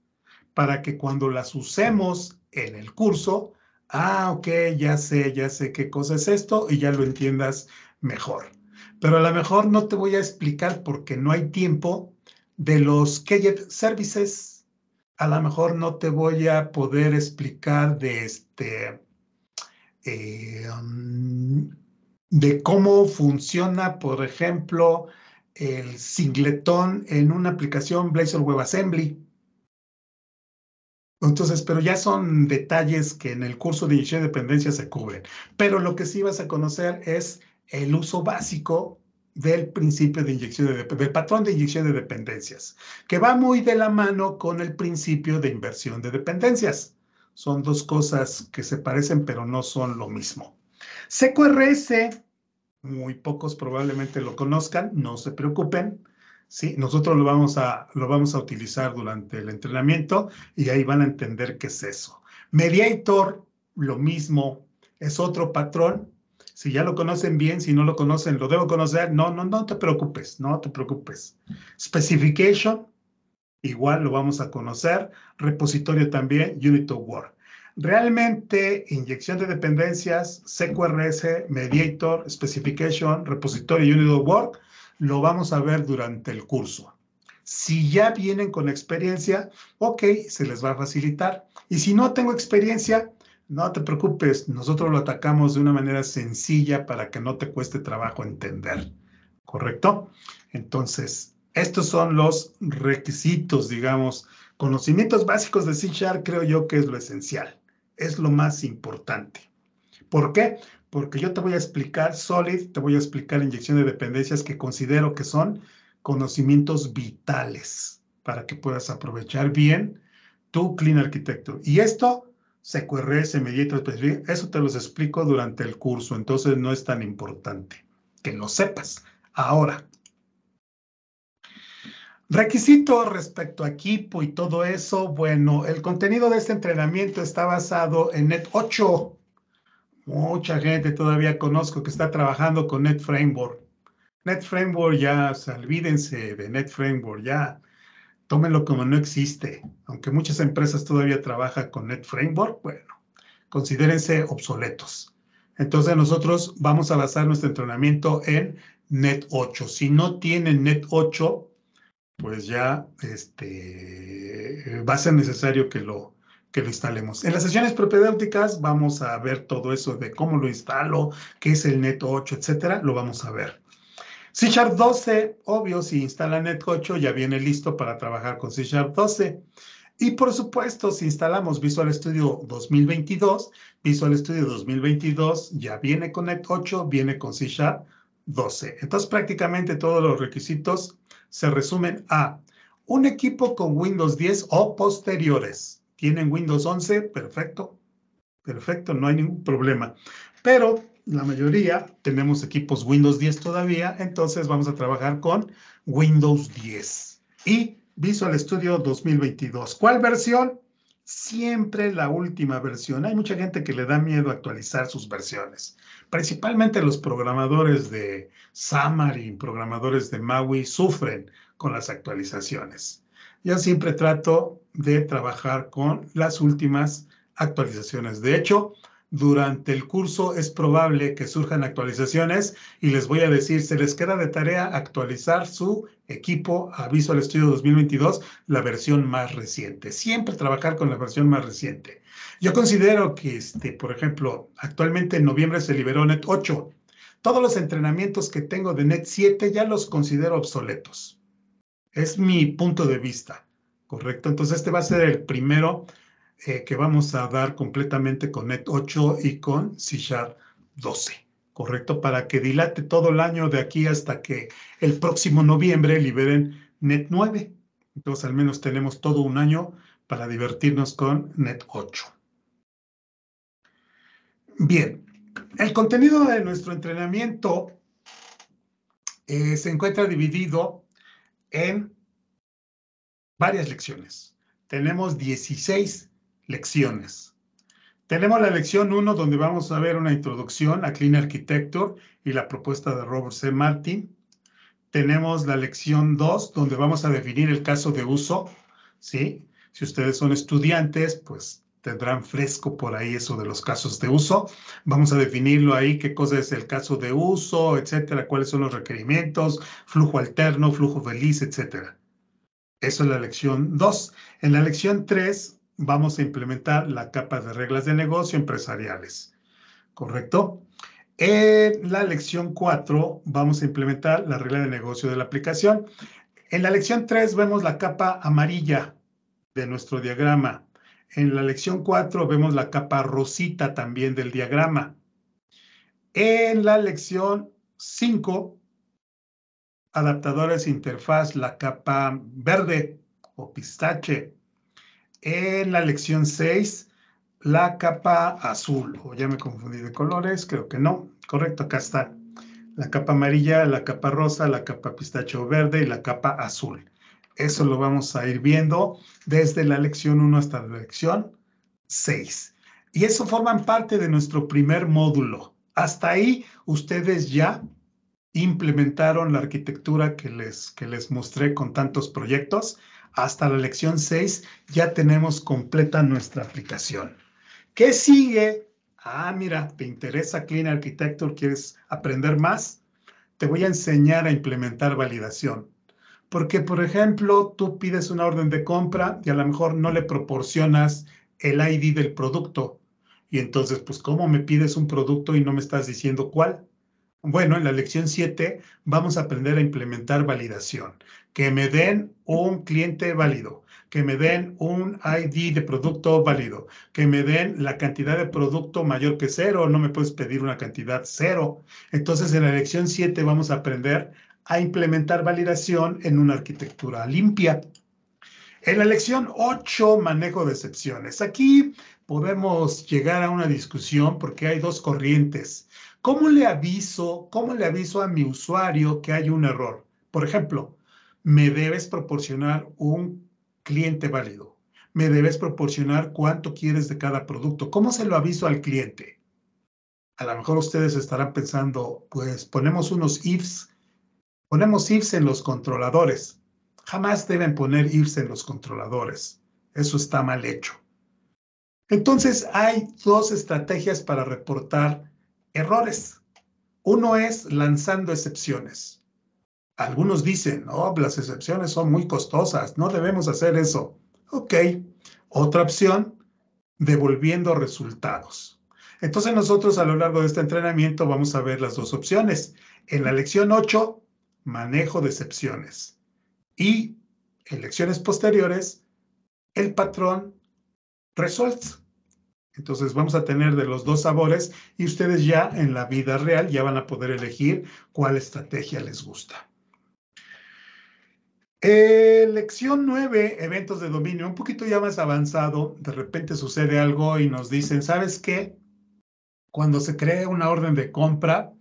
para que cuando las usemos en el curso, ah, ok, ya sé, ya sé qué cosa es esto y ya lo entiendas mejor pero a lo mejor no te voy a explicar porque no hay tiempo de los KJET services. A lo mejor no te voy a poder explicar de este eh, mm, de cómo funciona, por ejemplo, el singletón en una aplicación Blazor WebAssembly. Entonces, pero ya son detalles que en el curso de Ingeniería de Dependencia se cubren. Pero lo que sí vas a conocer es el uso básico del principio de inyección de, del patrón de inyección de dependencias, que va muy de la mano con el principio de inversión de dependencias. Son dos cosas que se parecen, pero no son lo mismo. CQRS, muy pocos probablemente lo conozcan, no se preocupen. ¿sí? Nosotros lo vamos, a, lo vamos a utilizar durante el entrenamiento y ahí van a entender qué es eso. Mediator, lo mismo, es otro patrón si ya lo conocen bien, si no lo conocen, lo debo conocer. No, no, no te preocupes, no te preocupes. Specification, igual lo vamos a conocer. Repositorio también, Unit of Work. Realmente, inyección de dependencias, CQRS, Mediator, Specification, Repositorio Unit of Work, lo vamos a ver durante el curso. Si ya vienen con experiencia, ok, se les va a facilitar. Y si no tengo experiencia, no te preocupes, nosotros lo atacamos de una manera sencilla para que no te cueste trabajo entender, ¿correcto? Entonces, estos son los requisitos, digamos, conocimientos básicos de C creo yo que es lo esencial, es lo más importante. ¿Por qué? Porque yo te voy a explicar Solid, te voy a explicar inyección de dependencias que considero que son conocimientos vitales para que puedas aprovechar bien tu Clean Architecture. Y esto CQRS, Mediator, eso te los explico durante el curso, entonces no es tan importante que lo sepas. Ahora, requisito respecto a equipo y todo eso, bueno, el contenido de este entrenamiento está basado en Net 8. Mucha gente todavía conozco que está trabajando con Net Framework. Net Framework ya, olvídense de Net Framework ya tómenlo como no existe. Aunque muchas empresas todavía trabajan con Net Framework, bueno, considérense obsoletos. Entonces nosotros vamos a basar nuestro entrenamiento en Net 8. Si no tienen Net 8, pues ya este, va a ser necesario que lo, que lo instalemos. En las sesiones propedéuticas vamos a ver todo eso de cómo lo instalo, qué es el Net 8, etcétera, lo vamos a ver. C Sharp 12, obvio, si instala NET 8, ya viene listo para trabajar con C Sharp 12. Y por supuesto, si instalamos Visual Studio 2022, Visual Studio 2022 ya viene con Net 8, viene con C Sharp 12. Entonces, prácticamente todos los requisitos se resumen a un equipo con Windows 10 o posteriores. ¿Tienen Windows 11? Perfecto. Perfecto, no hay ningún problema. Pero la mayoría tenemos equipos Windows 10 todavía, entonces vamos a trabajar con Windows 10 y Visual Studio 2022. ¿Cuál versión? Siempre la última versión. Hay mucha gente que le da miedo actualizar sus versiones, principalmente los programadores de Xamarin, programadores de MAUI, sufren con las actualizaciones. Yo siempre trato de trabajar con las últimas actualizaciones. De hecho, durante el curso es probable que surjan actualizaciones y les voy a decir, se les queda de tarea actualizar su equipo a Visual Studio 2022, la versión más reciente. Siempre trabajar con la versión más reciente. Yo considero que, este, por ejemplo, actualmente en noviembre se liberó Net 8. Todos los entrenamientos que tengo de Net 7 ya los considero obsoletos. Es mi punto de vista, ¿correcto? Entonces este va a ser el primero eh, que vamos a dar completamente con Net 8 y con C Sharp 12, ¿correcto? Para que dilate todo el año de aquí hasta que el próximo noviembre liberen Net 9. Entonces al menos tenemos todo un año para divertirnos con Net 8. Bien, el contenido de nuestro entrenamiento eh, se encuentra dividido en varias lecciones. Tenemos 16 lecciones. Tenemos la lección 1 donde vamos a ver una introducción a Clean Architecture y la propuesta de Robert C. Martin. Tenemos la lección 2 donde vamos a definir el caso de uso. ¿sí? Si ustedes son estudiantes, pues tendrán fresco por ahí eso de los casos de uso. Vamos a definirlo ahí, qué cosa es el caso de uso, etcétera, cuáles son los requerimientos, flujo alterno, flujo feliz, etcétera. Eso es la lección 2. En la lección 3 vamos a implementar la capa de reglas de negocio empresariales. ¿Correcto? En la lección 4 vamos a implementar la regla de negocio de la aplicación. En la lección 3 vemos la capa amarilla de nuestro diagrama. En la lección 4 vemos la capa rosita también del diagrama. En la lección 5, adaptadores interfaz, la capa verde o pistache en la lección 6, la capa azul, o ya me confundí de colores, creo que no, correcto, acá está. La capa amarilla, la capa rosa, la capa pistacho verde y la capa azul. Eso lo vamos a ir viendo desde la lección 1 hasta la lección 6. Y eso forman parte de nuestro primer módulo. Hasta ahí ustedes ya implementaron la arquitectura que les, que les mostré con tantos proyectos hasta la lección 6 ya tenemos completa nuestra aplicación. ¿Qué sigue? Ah, mira, ¿te interesa Clean Architecture? ¿Quieres aprender más? Te voy a enseñar a implementar validación. Porque, por ejemplo, tú pides una orden de compra y a lo mejor no le proporcionas el ID del producto. Y entonces, pues, ¿cómo me pides un producto y no me estás diciendo cuál? Bueno, en la lección 7 vamos a aprender a implementar validación que me den un cliente válido, que me den un ID de producto válido, que me den la cantidad de producto mayor que cero, no me puedes pedir una cantidad cero. Entonces, en la lección 7 vamos a aprender a implementar validación en una arquitectura limpia. En la lección 8, manejo de excepciones. Aquí podemos llegar a una discusión porque hay dos corrientes. ¿Cómo le aviso, cómo le aviso a mi usuario que hay un error? Por ejemplo, me debes proporcionar un cliente válido, me debes proporcionar cuánto quieres de cada producto. ¿Cómo se lo aviso al cliente? A lo mejor ustedes estarán pensando, pues ponemos unos ifs, ponemos ifs en los controladores. Jamás deben poner ifs en los controladores. Eso está mal hecho. Entonces hay dos estrategias para reportar errores. Uno es lanzando excepciones. Algunos dicen, oh, las excepciones son muy costosas, no debemos hacer eso. Ok, otra opción, devolviendo resultados. Entonces nosotros a lo largo de este entrenamiento vamos a ver las dos opciones. En la lección 8, manejo de excepciones. Y en lecciones posteriores, el patrón results. Entonces vamos a tener de los dos sabores y ustedes ya en la vida real ya van a poder elegir cuál estrategia les gusta. Eh, lección 9, eventos de dominio, un poquito ya más avanzado, de repente sucede algo y nos dicen, ¿sabes qué? Cuando se crea una orden de compra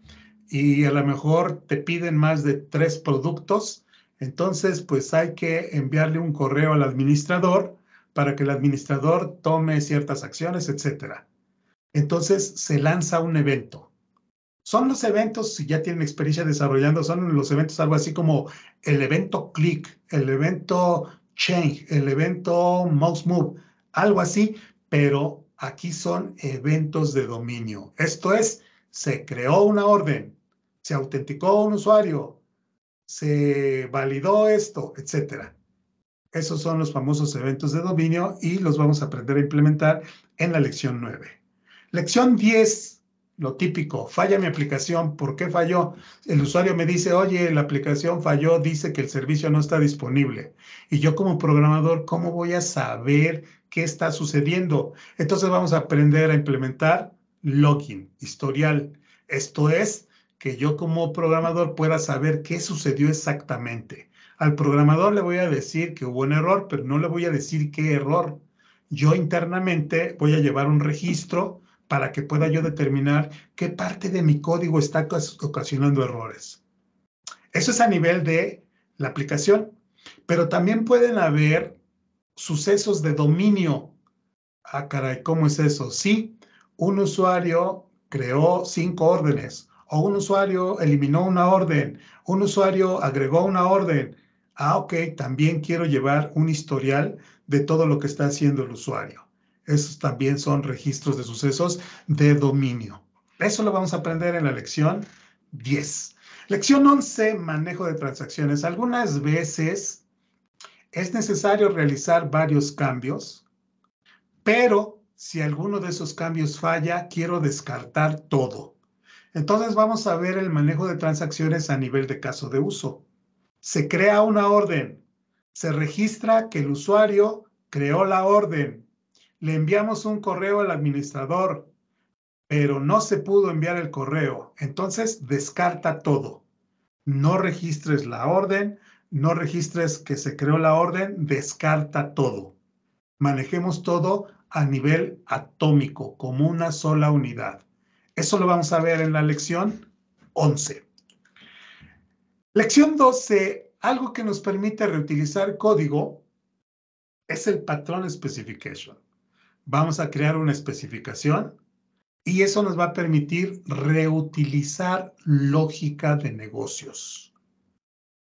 y a lo mejor te piden más de tres productos, entonces pues hay que enviarle un correo al administrador para que el administrador tome ciertas acciones, etcétera. Entonces se lanza un evento son los eventos, si ya tienen experiencia desarrollando, son los eventos algo así como el evento click, el evento change, el evento mouse move, algo así, pero aquí son eventos de dominio. Esto es, se creó una orden, se autenticó un usuario, se validó esto, etc. Esos son los famosos eventos de dominio y los vamos a aprender a implementar en la lección 9. Lección 10 lo típico, falla mi aplicación, ¿por qué falló? El usuario me dice, oye, la aplicación falló, dice que el servicio no está disponible. Y yo como programador, ¿cómo voy a saber qué está sucediendo? Entonces vamos a aprender a implementar login, historial. Esto es que yo como programador pueda saber qué sucedió exactamente. Al programador le voy a decir que hubo un error, pero no le voy a decir qué error. Yo internamente voy a llevar un registro para que pueda yo determinar qué parte de mi código está ocasionando errores. Eso es a nivel de la aplicación, pero también pueden haber sucesos de dominio. Ah, caray, ¿cómo es eso? Sí, un usuario creó cinco órdenes o un usuario eliminó una orden, un usuario agregó una orden. Ah, ok, también quiero llevar un historial de todo lo que está haciendo el usuario esos también son registros de sucesos de dominio. Eso lo vamos a aprender en la lección 10. Lección 11, manejo de transacciones. Algunas veces es necesario realizar varios cambios, pero si alguno de esos cambios falla, quiero descartar todo. Entonces vamos a ver el manejo de transacciones a nivel de caso de uso. Se crea una orden. Se registra que el usuario creó la orden le enviamos un correo al administrador, pero no se pudo enviar el correo. Entonces, descarta todo. No registres la orden, no registres que se creó la orden, descarta todo. Manejemos todo a nivel atómico, como una sola unidad. Eso lo vamos a ver en la lección 11. Lección 12, algo que nos permite reutilizar código es el patrón specification vamos a crear una especificación y eso nos va a permitir reutilizar lógica de negocios.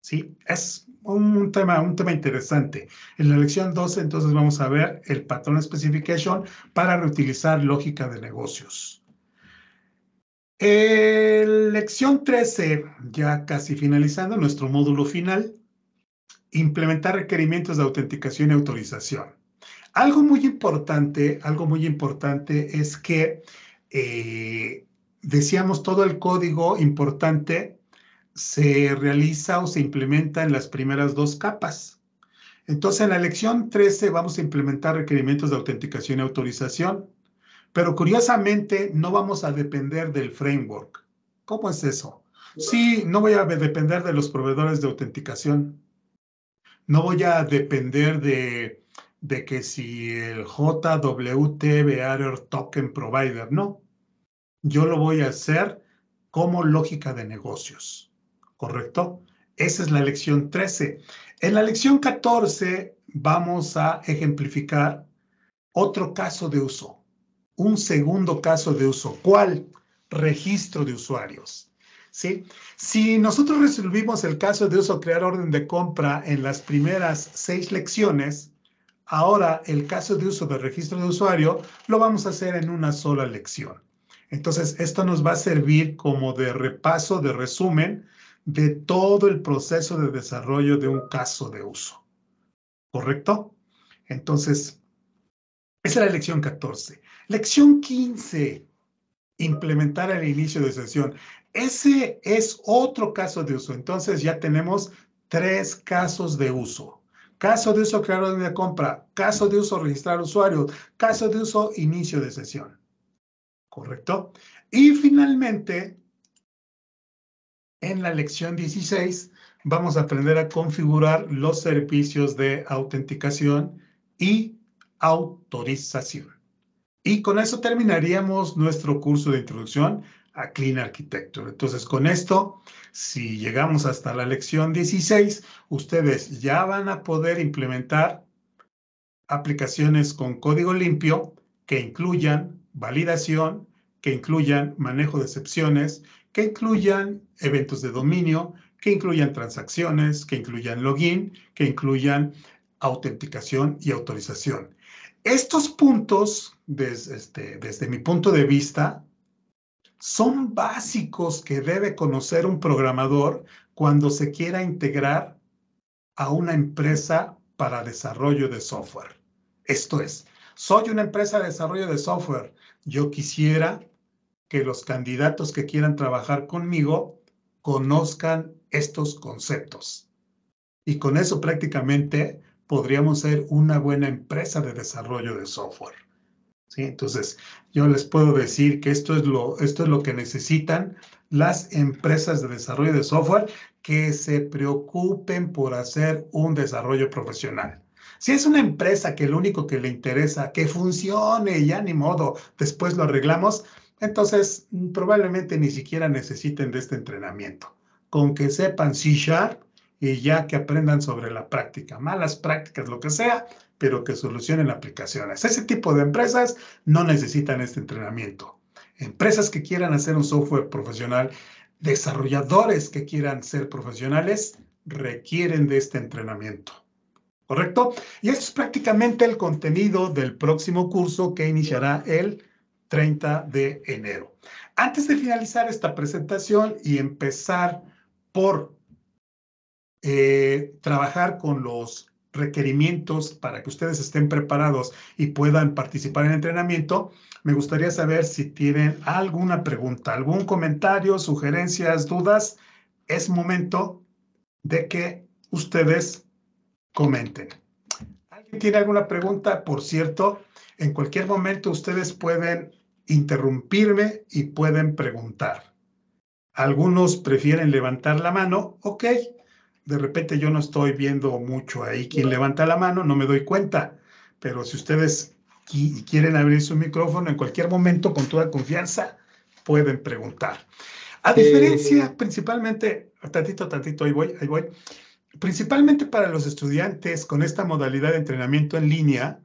¿Sí? Es un tema, un tema interesante. En la lección 12, entonces, vamos a ver el patrón specification para reutilizar lógica de negocios. En lección 13, ya casi finalizando, nuestro módulo final, implementar requerimientos de autenticación y autorización. Algo muy importante, algo muy importante es que eh, decíamos todo el código importante se realiza o se implementa en las primeras dos capas. Entonces, en la lección 13 vamos a implementar requerimientos de autenticación y autorización, pero curiosamente no vamos a depender del framework. ¿Cómo es eso? Sí, no voy a depender de los proveedores de autenticación. No voy a depender de de que si el JWT Bearer Token Provider, no. Yo lo voy a hacer como lógica de negocios, ¿correcto? Esa es la lección 13. En la lección 14 vamos a ejemplificar otro caso de uso, un segundo caso de uso. ¿Cuál? Registro de usuarios. ¿Sí? Si nosotros resolvimos el caso de uso crear orden de compra en las primeras seis lecciones, Ahora, el caso de uso del registro de usuario lo vamos a hacer en una sola lección. Entonces, esto nos va a servir como de repaso, de resumen de todo el proceso de desarrollo de un caso de uso. ¿Correcto? Entonces, esa es la lección 14. Lección 15, implementar el inicio de sesión. Ese es otro caso de uso. Entonces, ya tenemos tres casos de uso caso de uso crear orden de compra, caso de uso registrar usuario. caso de uso inicio de sesión. ¿Correcto? Y finalmente, en la lección 16, vamos a aprender a configurar los servicios de autenticación y autorización. Y con eso terminaríamos nuestro curso de introducción Clean Architecture. Entonces, con esto, si llegamos hasta la lección 16, ustedes ya van a poder implementar aplicaciones con código limpio que incluyan validación, que incluyan manejo de excepciones, que incluyan eventos de dominio, que incluyan transacciones, que incluyan login, que incluyan autenticación y autorización. Estos puntos, desde, este, desde mi punto de vista, son básicos que debe conocer un programador cuando se quiera integrar a una empresa para desarrollo de software. Esto es, soy una empresa de desarrollo de software. Yo quisiera que los candidatos que quieran trabajar conmigo conozcan estos conceptos. Y con eso prácticamente podríamos ser una buena empresa de desarrollo de software. ¿sí? Entonces, yo les puedo decir que esto es, lo, esto es lo que necesitan las empresas de desarrollo de software que se preocupen por hacer un desarrollo profesional. Si es una empresa que lo único que le interesa, que funcione, ya ni modo, después lo arreglamos, entonces mm, probablemente ni siquiera necesiten de este entrenamiento. Con que sepan C Sharp y ya que aprendan sobre la práctica, malas prácticas, lo que sea, pero que solucionen aplicaciones. Ese tipo de empresas no necesitan este entrenamiento. Empresas que quieran hacer un software profesional, desarrolladores que quieran ser profesionales, requieren de este entrenamiento. ¿Correcto? Y esto es prácticamente el contenido del próximo curso que iniciará el 30 de enero. Antes de finalizar esta presentación y empezar por eh, trabajar con los requerimientos para que ustedes estén preparados y puedan participar en el entrenamiento, me gustaría saber si tienen alguna pregunta, algún comentario, sugerencias, dudas. Es momento de que ustedes comenten. ¿Alguien tiene alguna pregunta? Por cierto, en cualquier momento ustedes pueden interrumpirme y pueden preguntar. Algunos prefieren levantar la mano. Ok, de repente yo no estoy viendo mucho ahí quien levanta la mano, no me doy cuenta, pero si ustedes quieren abrir su micrófono en cualquier momento con toda confianza, pueden preguntar. A eh, diferencia principalmente, tantito, tantito, ahí voy, ahí voy, principalmente para los estudiantes con esta modalidad de entrenamiento en línea,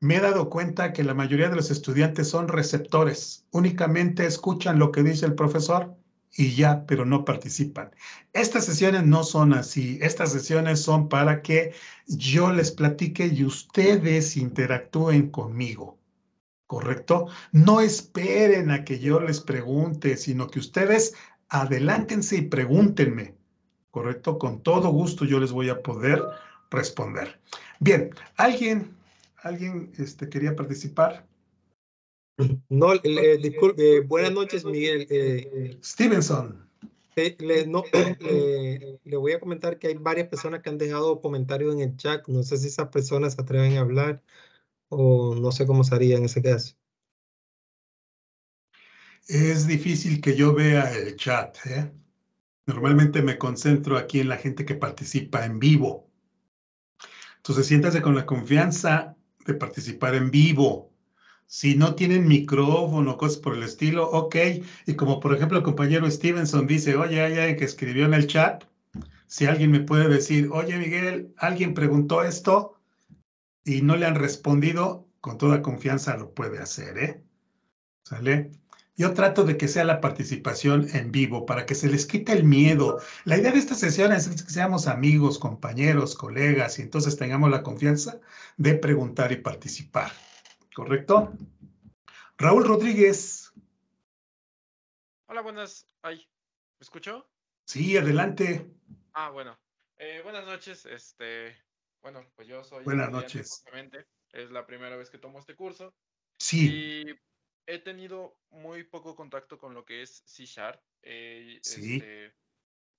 me he dado cuenta que la mayoría de los estudiantes son receptores, únicamente escuchan lo que dice el profesor y ya, pero no participan. Estas sesiones no son así, estas sesiones son para que yo les platique y ustedes interactúen conmigo. ¿Correcto? No esperen a que yo les pregunte, sino que ustedes adelántense y pregúntenme. ¿Correcto? Con todo gusto yo les voy a poder responder. Bien, ¿alguien, alguien este, quería participar? No, disculpe, eh, buenas noches, Miguel. Eh, Stevenson. Eh, le, voy a comentar que hay varias personas que han dejado comentarios en el chat. No sé si esas personas se atreven a hablar o no sé cómo sería en ese caso. Es difícil que yo vea el chat. Normalmente me concentro aquí en la gente que participa en vivo. Entonces, siéntase con la confianza de participar en vivo si no tienen micrófono, o cosas por el estilo, ok. Y como por ejemplo el compañero Stevenson dice, oye, hay alguien que escribió en el chat, si alguien me puede decir, oye Miguel, alguien preguntó esto y no le han respondido, con toda confianza lo puede hacer, ¿eh? ¿Sale? Yo trato de que sea la participación en vivo para que se les quite el miedo. La idea de esta sesión es que seamos amigos, compañeros, colegas y entonces tengamos la confianza de preguntar y participar. ¿correcto? Raúl Rodríguez. Hola, buenas. Ay, ¿me escuchó? Sí, adelante. Ah, bueno. Eh, buenas noches. Este, bueno, pues yo soy. Buenas noches. Es la primera vez que tomo este curso. Sí. Y he tenido muy poco contacto con lo que es C Sharp. Eh, este,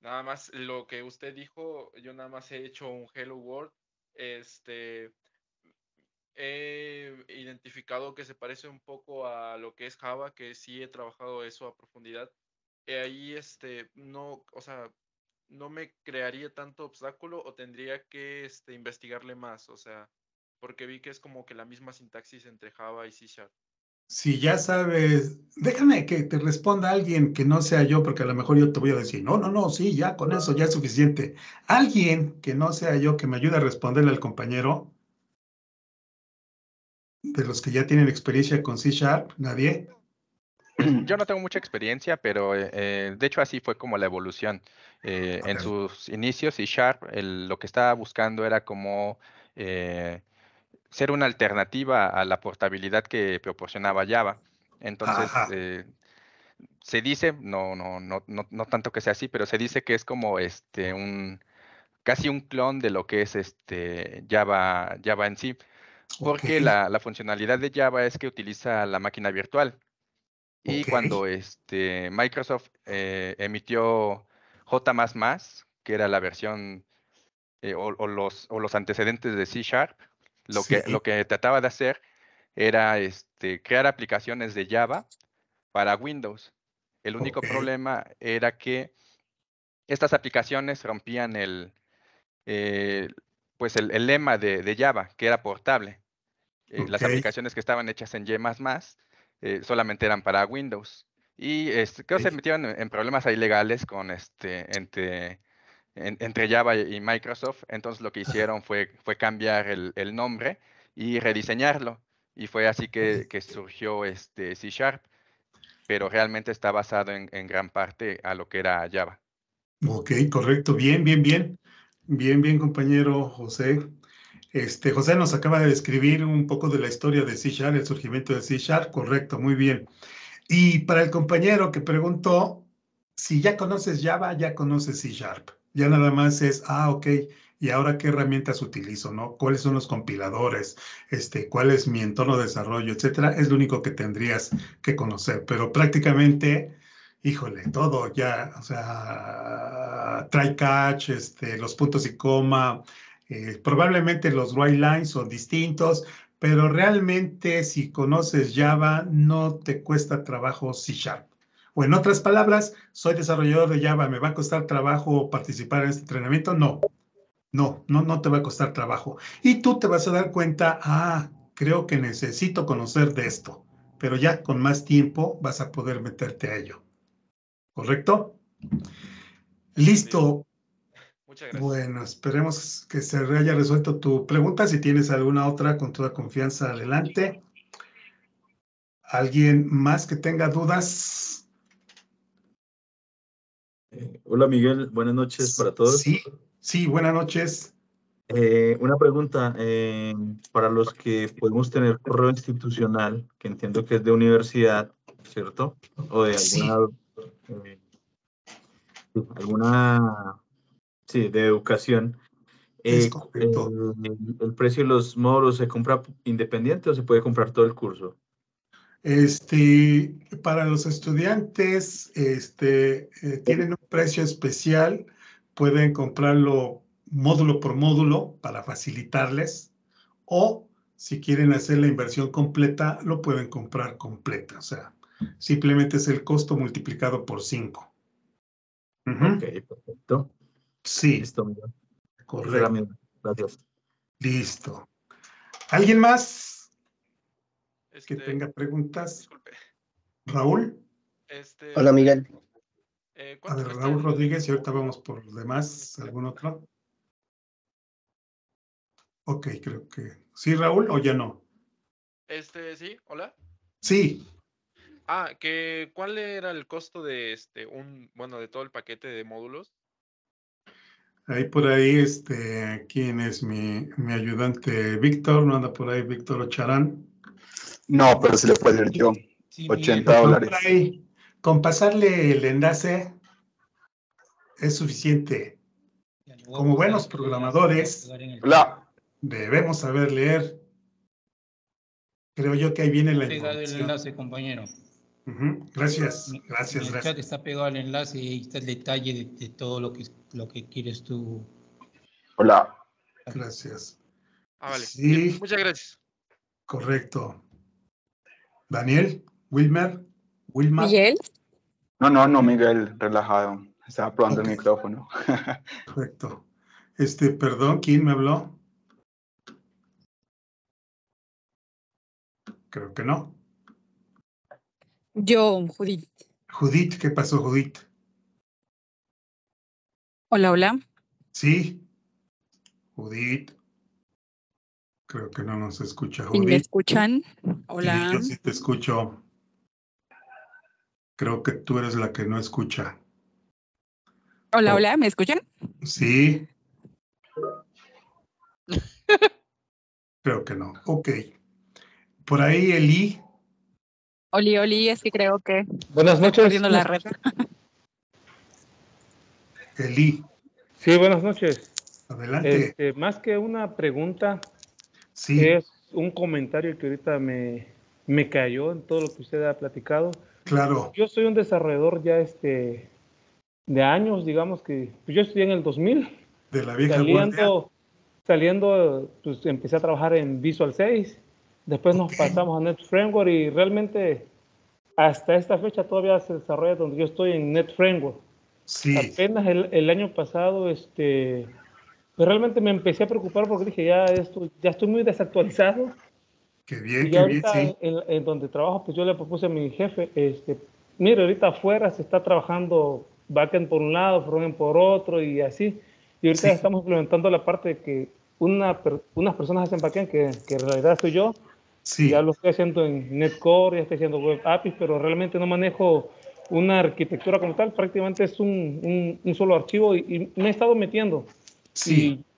nada más lo que usted dijo, yo nada más he hecho un Hello World. Este, he identificado que se parece un poco a lo que es Java, que sí he trabajado eso a profundidad. Y eh, ahí, este, no, o sea, no me crearía tanto obstáculo o tendría que este, investigarle más, o sea, porque vi que es como que la misma sintaxis entre Java y C Sharp. Si ya sabes, déjame que te responda alguien que no sea yo, porque a lo mejor yo te voy a decir, no, no, no, sí, ya con eso ya es suficiente. Alguien que no sea yo que me ayude a responderle al compañero, de los que ya tienen experiencia con C Sharp? ¿Nadie? Yo no tengo mucha experiencia, pero eh, de hecho así fue como la evolución. Eh, en sus inicios, C Sharp lo que estaba buscando era como eh, ser una alternativa a la portabilidad que proporcionaba Java. Entonces, se dice, no, no, no, no, no tanto que sea así, pero se dice que es como este un casi un clon de lo que es este Java, Java en sí porque la, funcionalidad de Java es que utiliza la máquina virtual. Y cuando este, Microsoft eh, emitió J, que era la versión eh, o, los, antecedentes de C Sharp, lo, que, lo que trataba de hacer era este, crear aplicaciones de Java para Windows. El único problema era que estas aplicaciones rompían el, eh, pues el, lema de, Java, que era portable. Eh, las aplicaciones que estaban hechas en Y++ eh, solamente eran para Windows. Y este, creo que se metieron en, problemas ilegales con este, entre, entre Java y Microsoft. Entonces lo que hicieron fue, fue cambiar el, nombre y rediseñarlo. Y fue así que, surgió este C Sharp, pero realmente está basado en, en gran parte a lo que era Java. Ok, correcto. Bien, bien, bien. Bien, bien, compañero José. Este, José nos acaba de describir un poco de la historia de C Sharp, el surgimiento de C Sharp, correcto, muy bien. Y para el compañero que preguntó, si ya conoces Java, ya conoces C Sharp. Ya nada más es, ah, ok, y ahora qué herramientas utilizo, ¿no? ¿Cuáles son los compiladores? Este, ¿Cuál es mi entorno de desarrollo, etcétera? Es lo único que tendrías que conocer, pero prácticamente híjole, todo ya, o sea, try catch, este, los puntos y coma, eh, probablemente los white lines son distintos, pero realmente si conoces Java no te cuesta trabajo C Sharp. O en otras palabras, soy desarrollador de Java, ¿me va a costar trabajo participar en este entrenamiento? No, no, no, no te va a costar trabajo. Y tú te vas a dar cuenta, ah, creo que necesito conocer de esto, pero ya con más tiempo vas a poder meterte a ello. ¿correcto? Listo. Muchas gracias. Bueno, esperemos que se haya resuelto tu pregunta. Si tienes alguna otra, con toda confianza, adelante. ¿Alguien más que tenga dudas? Eh, hola Miguel, buenas noches para todos. Sí, sí, buenas noches. Eh, una pregunta eh, para los que podemos tener correo institucional, que entiendo que es de universidad, ¿cierto? O de alguna eh, alguna sí, de educación. Eh, el, precio de los módulos se compra independiente o se puede comprar todo el curso? Este, para los estudiantes, este, eh, tienen un precio especial, pueden comprarlo módulo por módulo para facilitarles, o si quieren hacer la inversión completa, lo pueden comprar completa. O sea, Simplemente es el costo multiplicado por 5. Ok, perfecto. Sí. Listo, pues Correcto. Gracias. Listo. ¿Alguien más que este, tenga preguntas? Disculpe. Raúl. Este, hola, Miguel. Eh, A Raúl Rodríguez y ahorita vamos por los demás. ¿Algún otro? Ok, creo que. ¿Sí, Raúl, o ya no? Este, sí, hola. Sí. Ah, que ¿cuál era el costo de este un bueno de todo el paquete de módulos? Ahí por ahí, este, ¿quién es mi, ayudante? Víctor, ¿no anda por ahí Víctor Ocharán? No, pero se le puede leer yo. 80 dólares. con pasarle el enlace es suficiente. Como buenos programadores, debemos saber leer. Creo yo que ahí viene la información. el enlace, compañero. Gracias, gracias, está pegado al enlace y está el detalle de, todo lo que, lo que quieres tú. Hola. Gracias. Ah, muchas gracias. Correcto. Daniel, Wilmer, Wilma. Miguel. No, no, no, Miguel, relajado. Estaba probando el micrófono. Correcto. Este, perdón, ¿quién me habló? Creo que no. Yo, Judith. Judith, ¿qué pasó, Judith? Hola, hola. Sí. Judith. Creo que no nos escucha Judith. ¿Me escuchan? Hola. Sí, yo sí te escucho. Creo que tú eres la que no escucha. Hola, oh. hola, ¿me escuchan? Sí. Creo que no. Ok. Por ahí Eli Oli, Oli, es que creo que. Buenas noches. Estoy la red. Eli. Este, sí, buenas noches. Adelante. Este, más que una pregunta, es un comentario que ahorita me, me cayó en todo lo que usted ha platicado. Claro. Yo soy un desarrollador ya este de años, digamos que pues yo estudié en el 2000. De la vieja saliendo, saliendo, pues empecé a trabajar en Visual 6 Después nos pasamos a Net Framework y realmente hasta esta fecha todavía se desarrolla donde yo estoy en Net Framework. Sí. Apenas el, el, año pasado, este, pues realmente me empecé a preocupar porque dije, ya, esto, ya estoy muy desactualizado. Qué bien, y qué bien, sí. En, en, donde trabajo, pues yo le propuse a mi jefe, este, mire, ahorita afuera se está trabajando backend por un lado, frontend por otro y así. Y ahorita estamos implementando la parte de que una, unas personas hacen backend, que, que en realidad soy yo, ya lo estoy haciendo en Netcore, ya estoy haciendo web APIs, pero realmente no manejo una arquitectura como tal, prácticamente es un, un, solo archivo y, me he estado metiendo.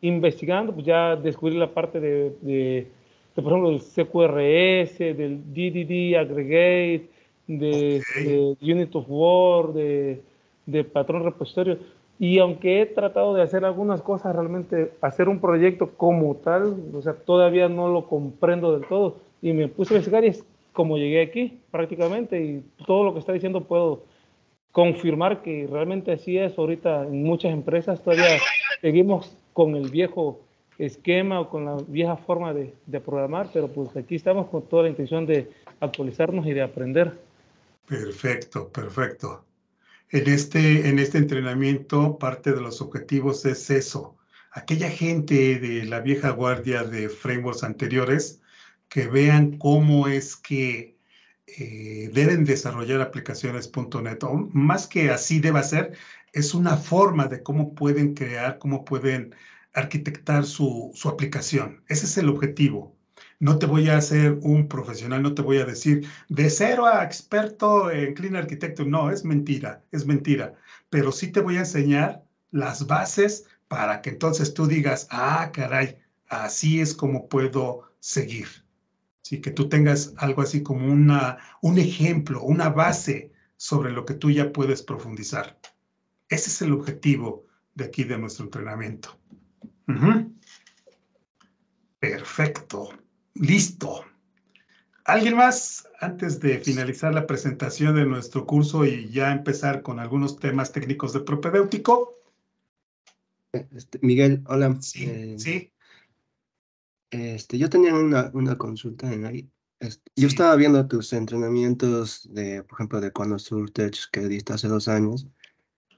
investigando, pues ya descubrí la parte de, de, por ejemplo, del CQRS, del DDD Aggregate, de, Unit of War, de, de patrón repositorio. Y aunque he tratado de hacer algunas cosas, realmente hacer un proyecto como tal, o sea, todavía no lo comprendo del todo y me puse a investigar y es como llegué aquí prácticamente y todo lo que está diciendo puedo confirmar que realmente así es. Ahorita en muchas empresas todavía seguimos con el viejo esquema o con la vieja forma de, de programar, pero pues aquí estamos con toda la intención de actualizarnos y de aprender. Perfecto, perfecto. En este, en este entrenamiento, parte de los objetivos es eso. Aquella gente de la vieja guardia de frameworks anteriores que vean cómo es que eh, deben desarrollar aplicaciones.net, más que así deba ser, es una forma de cómo pueden crear, cómo pueden arquitectar su, su aplicación. Ese es el objetivo. No te voy a hacer un profesional, no te voy a decir de cero a experto en Clean Architecture. No, es mentira, es mentira. Pero sí te voy a enseñar las bases para que entonces tú digas, ah, caray, así es como puedo seguir. ¿sí? que tú tengas algo así como una, un ejemplo, una base sobre lo que tú ya puedes profundizar. Ese es el objetivo de aquí de nuestro entrenamiento. Perfecto. Listo. ¿Alguien más? Antes de finalizar la presentación de nuestro curso y ya empezar con algunos temas técnicos de propedéutico. Este, Miguel, hola. Sí, eh, sí. Este, yo tenía una, consulta en ahí. Yo estaba viendo tus entrenamientos de, por ejemplo, de cuando Surtech que diste hace dos años.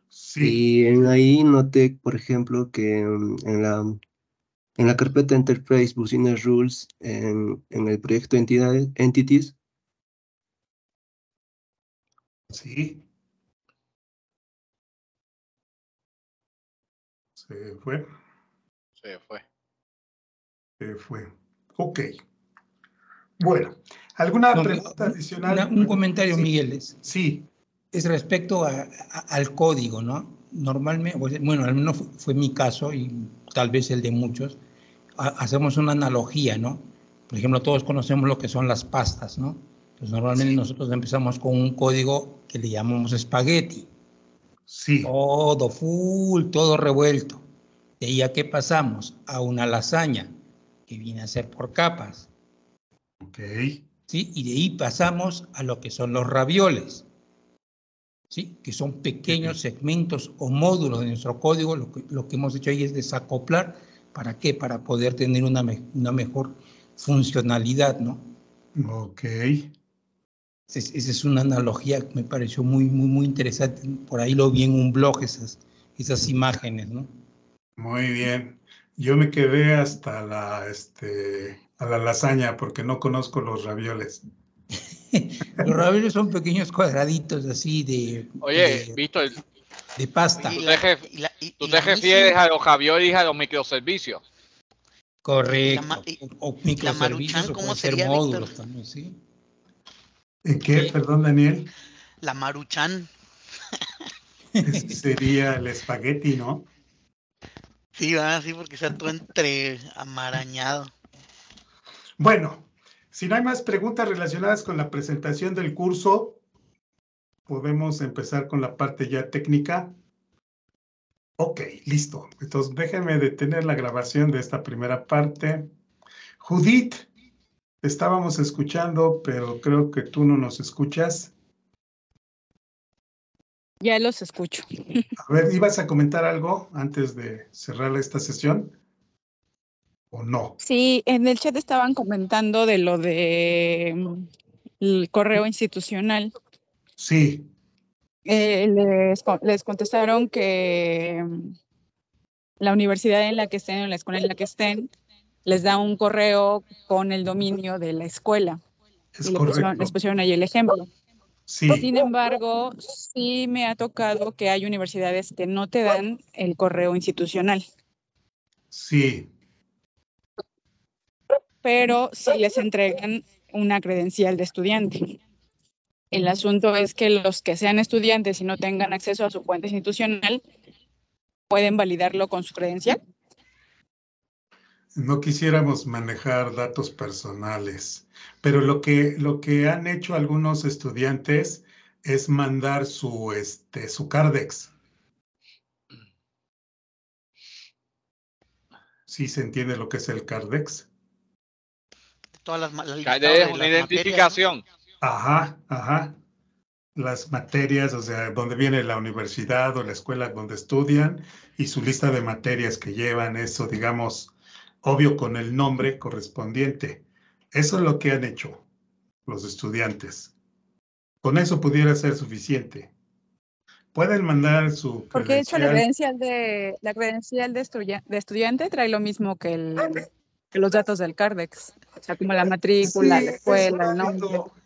Sí. Y en ahí noté, por ejemplo, que mm, en la, mm, en la carpeta Enterprise Business Rules, en, el proyecto Entidades, Entities. Sí. Se fue. Se fue. Eh, fue. Ok. Bueno, ¿alguna pregunta adicional? un comentario, Miguel. Es, sí. Es respecto al código, ¿no? Normalmente, bueno, al menos fue, mi caso y tal vez el de muchos, hacemos una analogía, ¿no? Por ejemplo, todos conocemos lo que son las pastas, ¿no? Pues normalmente nosotros empezamos con un código que le llamamos espagueti. Sí. Todo full, todo revuelto. ¿De ahí a qué pasamos? A una lasaña, que viene a ser por capas. Ok. ¿Sí? Y de ahí pasamos a lo que son los ravioles, que son pequeños segmentos o módulos de nuestro código. Lo que, hemos hecho ahí es desacoplar. ¿Para qué? Para poder tener una, mejor funcionalidad, ¿no? Ok. Esa es una analogía que me pareció muy, muy, muy interesante. Por ahí lo vi en un blog, esas, esas mm. imágenes, ¿no? Muy bien. Yo me quedé hasta la, este, a la lasaña porque no conozco los ravioles. los ravioles son pequeños cuadraditos así de... Oye, visto el... De pasta. Tú te, refieres a los ravioles a los microservicios. Correcto. la, o microservicios, ¿cómo sería, módulos también, ¿sí? qué? Perdón, Daniel. La maruchan. sería el espagueti, ¿no? Sí, va, sí, porque está todo entre amarañado. Bueno, si no hay más preguntas relacionadas con la presentación del curso, podemos empezar con la parte ya técnica. Ok, listo. Entonces déjenme detener la grabación de esta primera parte. Judith, estábamos escuchando, pero creo que tú no nos escuchas. Ya los escucho. A ver, ¿ibas a comentar algo antes de cerrar esta sesión? ¿O no? Sí, en el chat estaban comentando de lo de mm, el correo institucional. Sí. Eh, les, contestaron que mm, la universidad en la que estén o la escuela en la que estén les da un correo con el dominio de la escuela. Es correcto. les pusieron ahí el ejemplo. Sin embargo, sí me ha tocado que hay universidades que no te dan el correo institucional. Sí. Pero sí les entregan una credencial de estudiante. El asunto es que los que sean estudiantes y no tengan acceso a su cuenta institucional pueden validarlo con su credencial no quisiéramos manejar datos personales, pero lo que, lo que han hecho algunos estudiantes es mandar su, este, su Cardex. ¿Sí se entiende lo que es el Cardex? Todas las, La identificación. Ajá, ajá. Las materias, o sea, donde viene la universidad o la escuela donde estudian y su lista de materias que llevan, eso, digamos, obvio con el nombre correspondiente. Eso es lo que han hecho los estudiantes. Con eso pudiera ser suficiente. Pueden mandar su Porque de hecho la credencial de, la credencial de, estudiante trae lo mismo que, el, ah, que, los datos del CARDEX. O sea, como la matrícula, la escuela,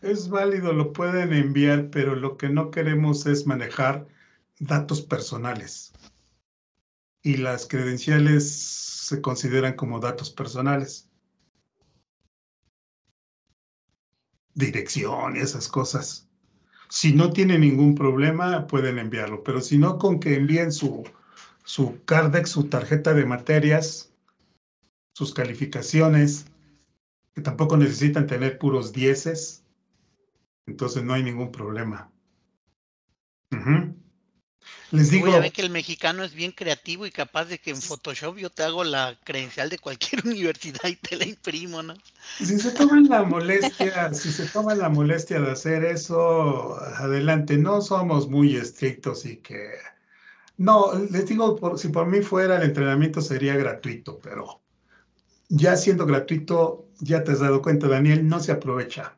Es válido, lo pueden enviar, pero lo que no queremos es manejar datos personales y las credenciales se consideran como datos personales. Dirección y esas cosas. Si no tiene ningún problema, pueden enviarlo, pero si no, con que envíen su, su CARDEX, su tarjeta de materias, sus calificaciones, que tampoco necesitan tener puros dieces, entonces no hay ningún problema. Uh les digo. que el mexicano es bien creativo y capaz de que en Photoshop yo te hago la credencial de cualquier universidad y te la imprimo, ¿no? Si se toman la molestia, si se toman la molestia de hacer eso, adelante. No somos muy estrictos y que. No, les digo, por, si por mí fuera el entrenamiento sería gratuito, pero ya siendo gratuito, ya te has dado cuenta, Daniel, no se aprovecha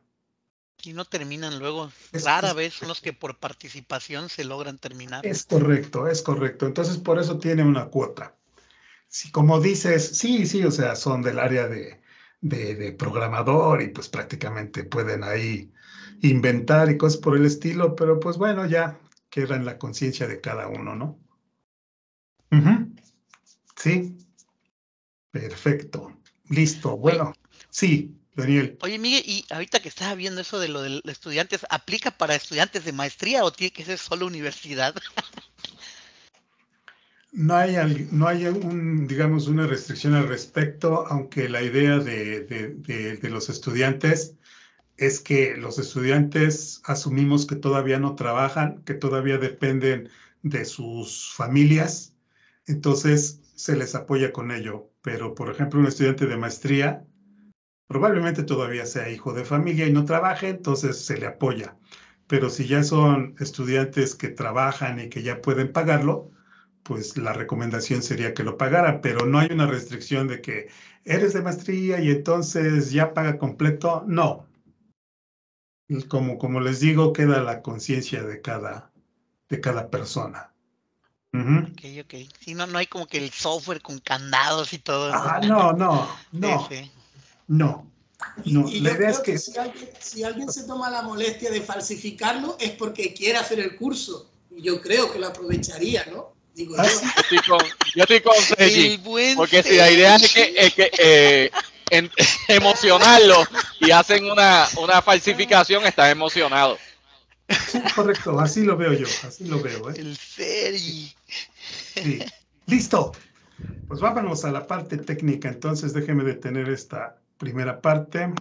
y no terminan luego. Rara vez son los que por participación se logran terminar. Es correcto, es correcto. Entonces, por eso tiene una cuota. Si como dices, sí, sí, o sea, son del área de, de, programador y pues prácticamente pueden ahí inventar y cosas por el estilo, pero pues bueno, ya queda en la conciencia de cada uno, ¿no? Sí. Perfecto. Listo. Bueno, sí. Daniel. Oye, Miguel, y ahorita que estás viendo eso de lo de estudiantes, ¿aplica para estudiantes de maestría o tiene que ser solo universidad? no hay, no hay un, digamos, una restricción al respecto, aunque la idea de, de los estudiantes es que los estudiantes asumimos que todavía no trabajan, que todavía dependen de sus familias, entonces se les apoya con ello. Pero, por ejemplo, un estudiante de maestría, probablemente todavía sea hijo de familia y no trabaje, entonces se le apoya. Pero si ya son estudiantes que trabajan y que ya pueden pagarlo, pues la recomendación sería que lo pagara, pero no hay una restricción de que eres de maestría y entonces ya paga completo. No. Como, como les digo, queda la conciencia de cada, de cada persona. Ok, ok. no, no hay como que el software con candados y todo. Ah, no, no, no. No, no, la idea es que... Si alguien, se toma la molestia de falsificarlo es porque quiere hacer el curso. Y yo creo que lo aprovecharía, ¿no? Digo, yo. Ah, yo, estoy con, porque si la idea es que, es que eh, emocionarlo y hacen una, falsificación, está emocionado. Correcto, así lo veo yo, así lo veo. ¿eh? El Sergi. Listo. Pues vámonos a la parte técnica, entonces déjeme detener esta primera parte.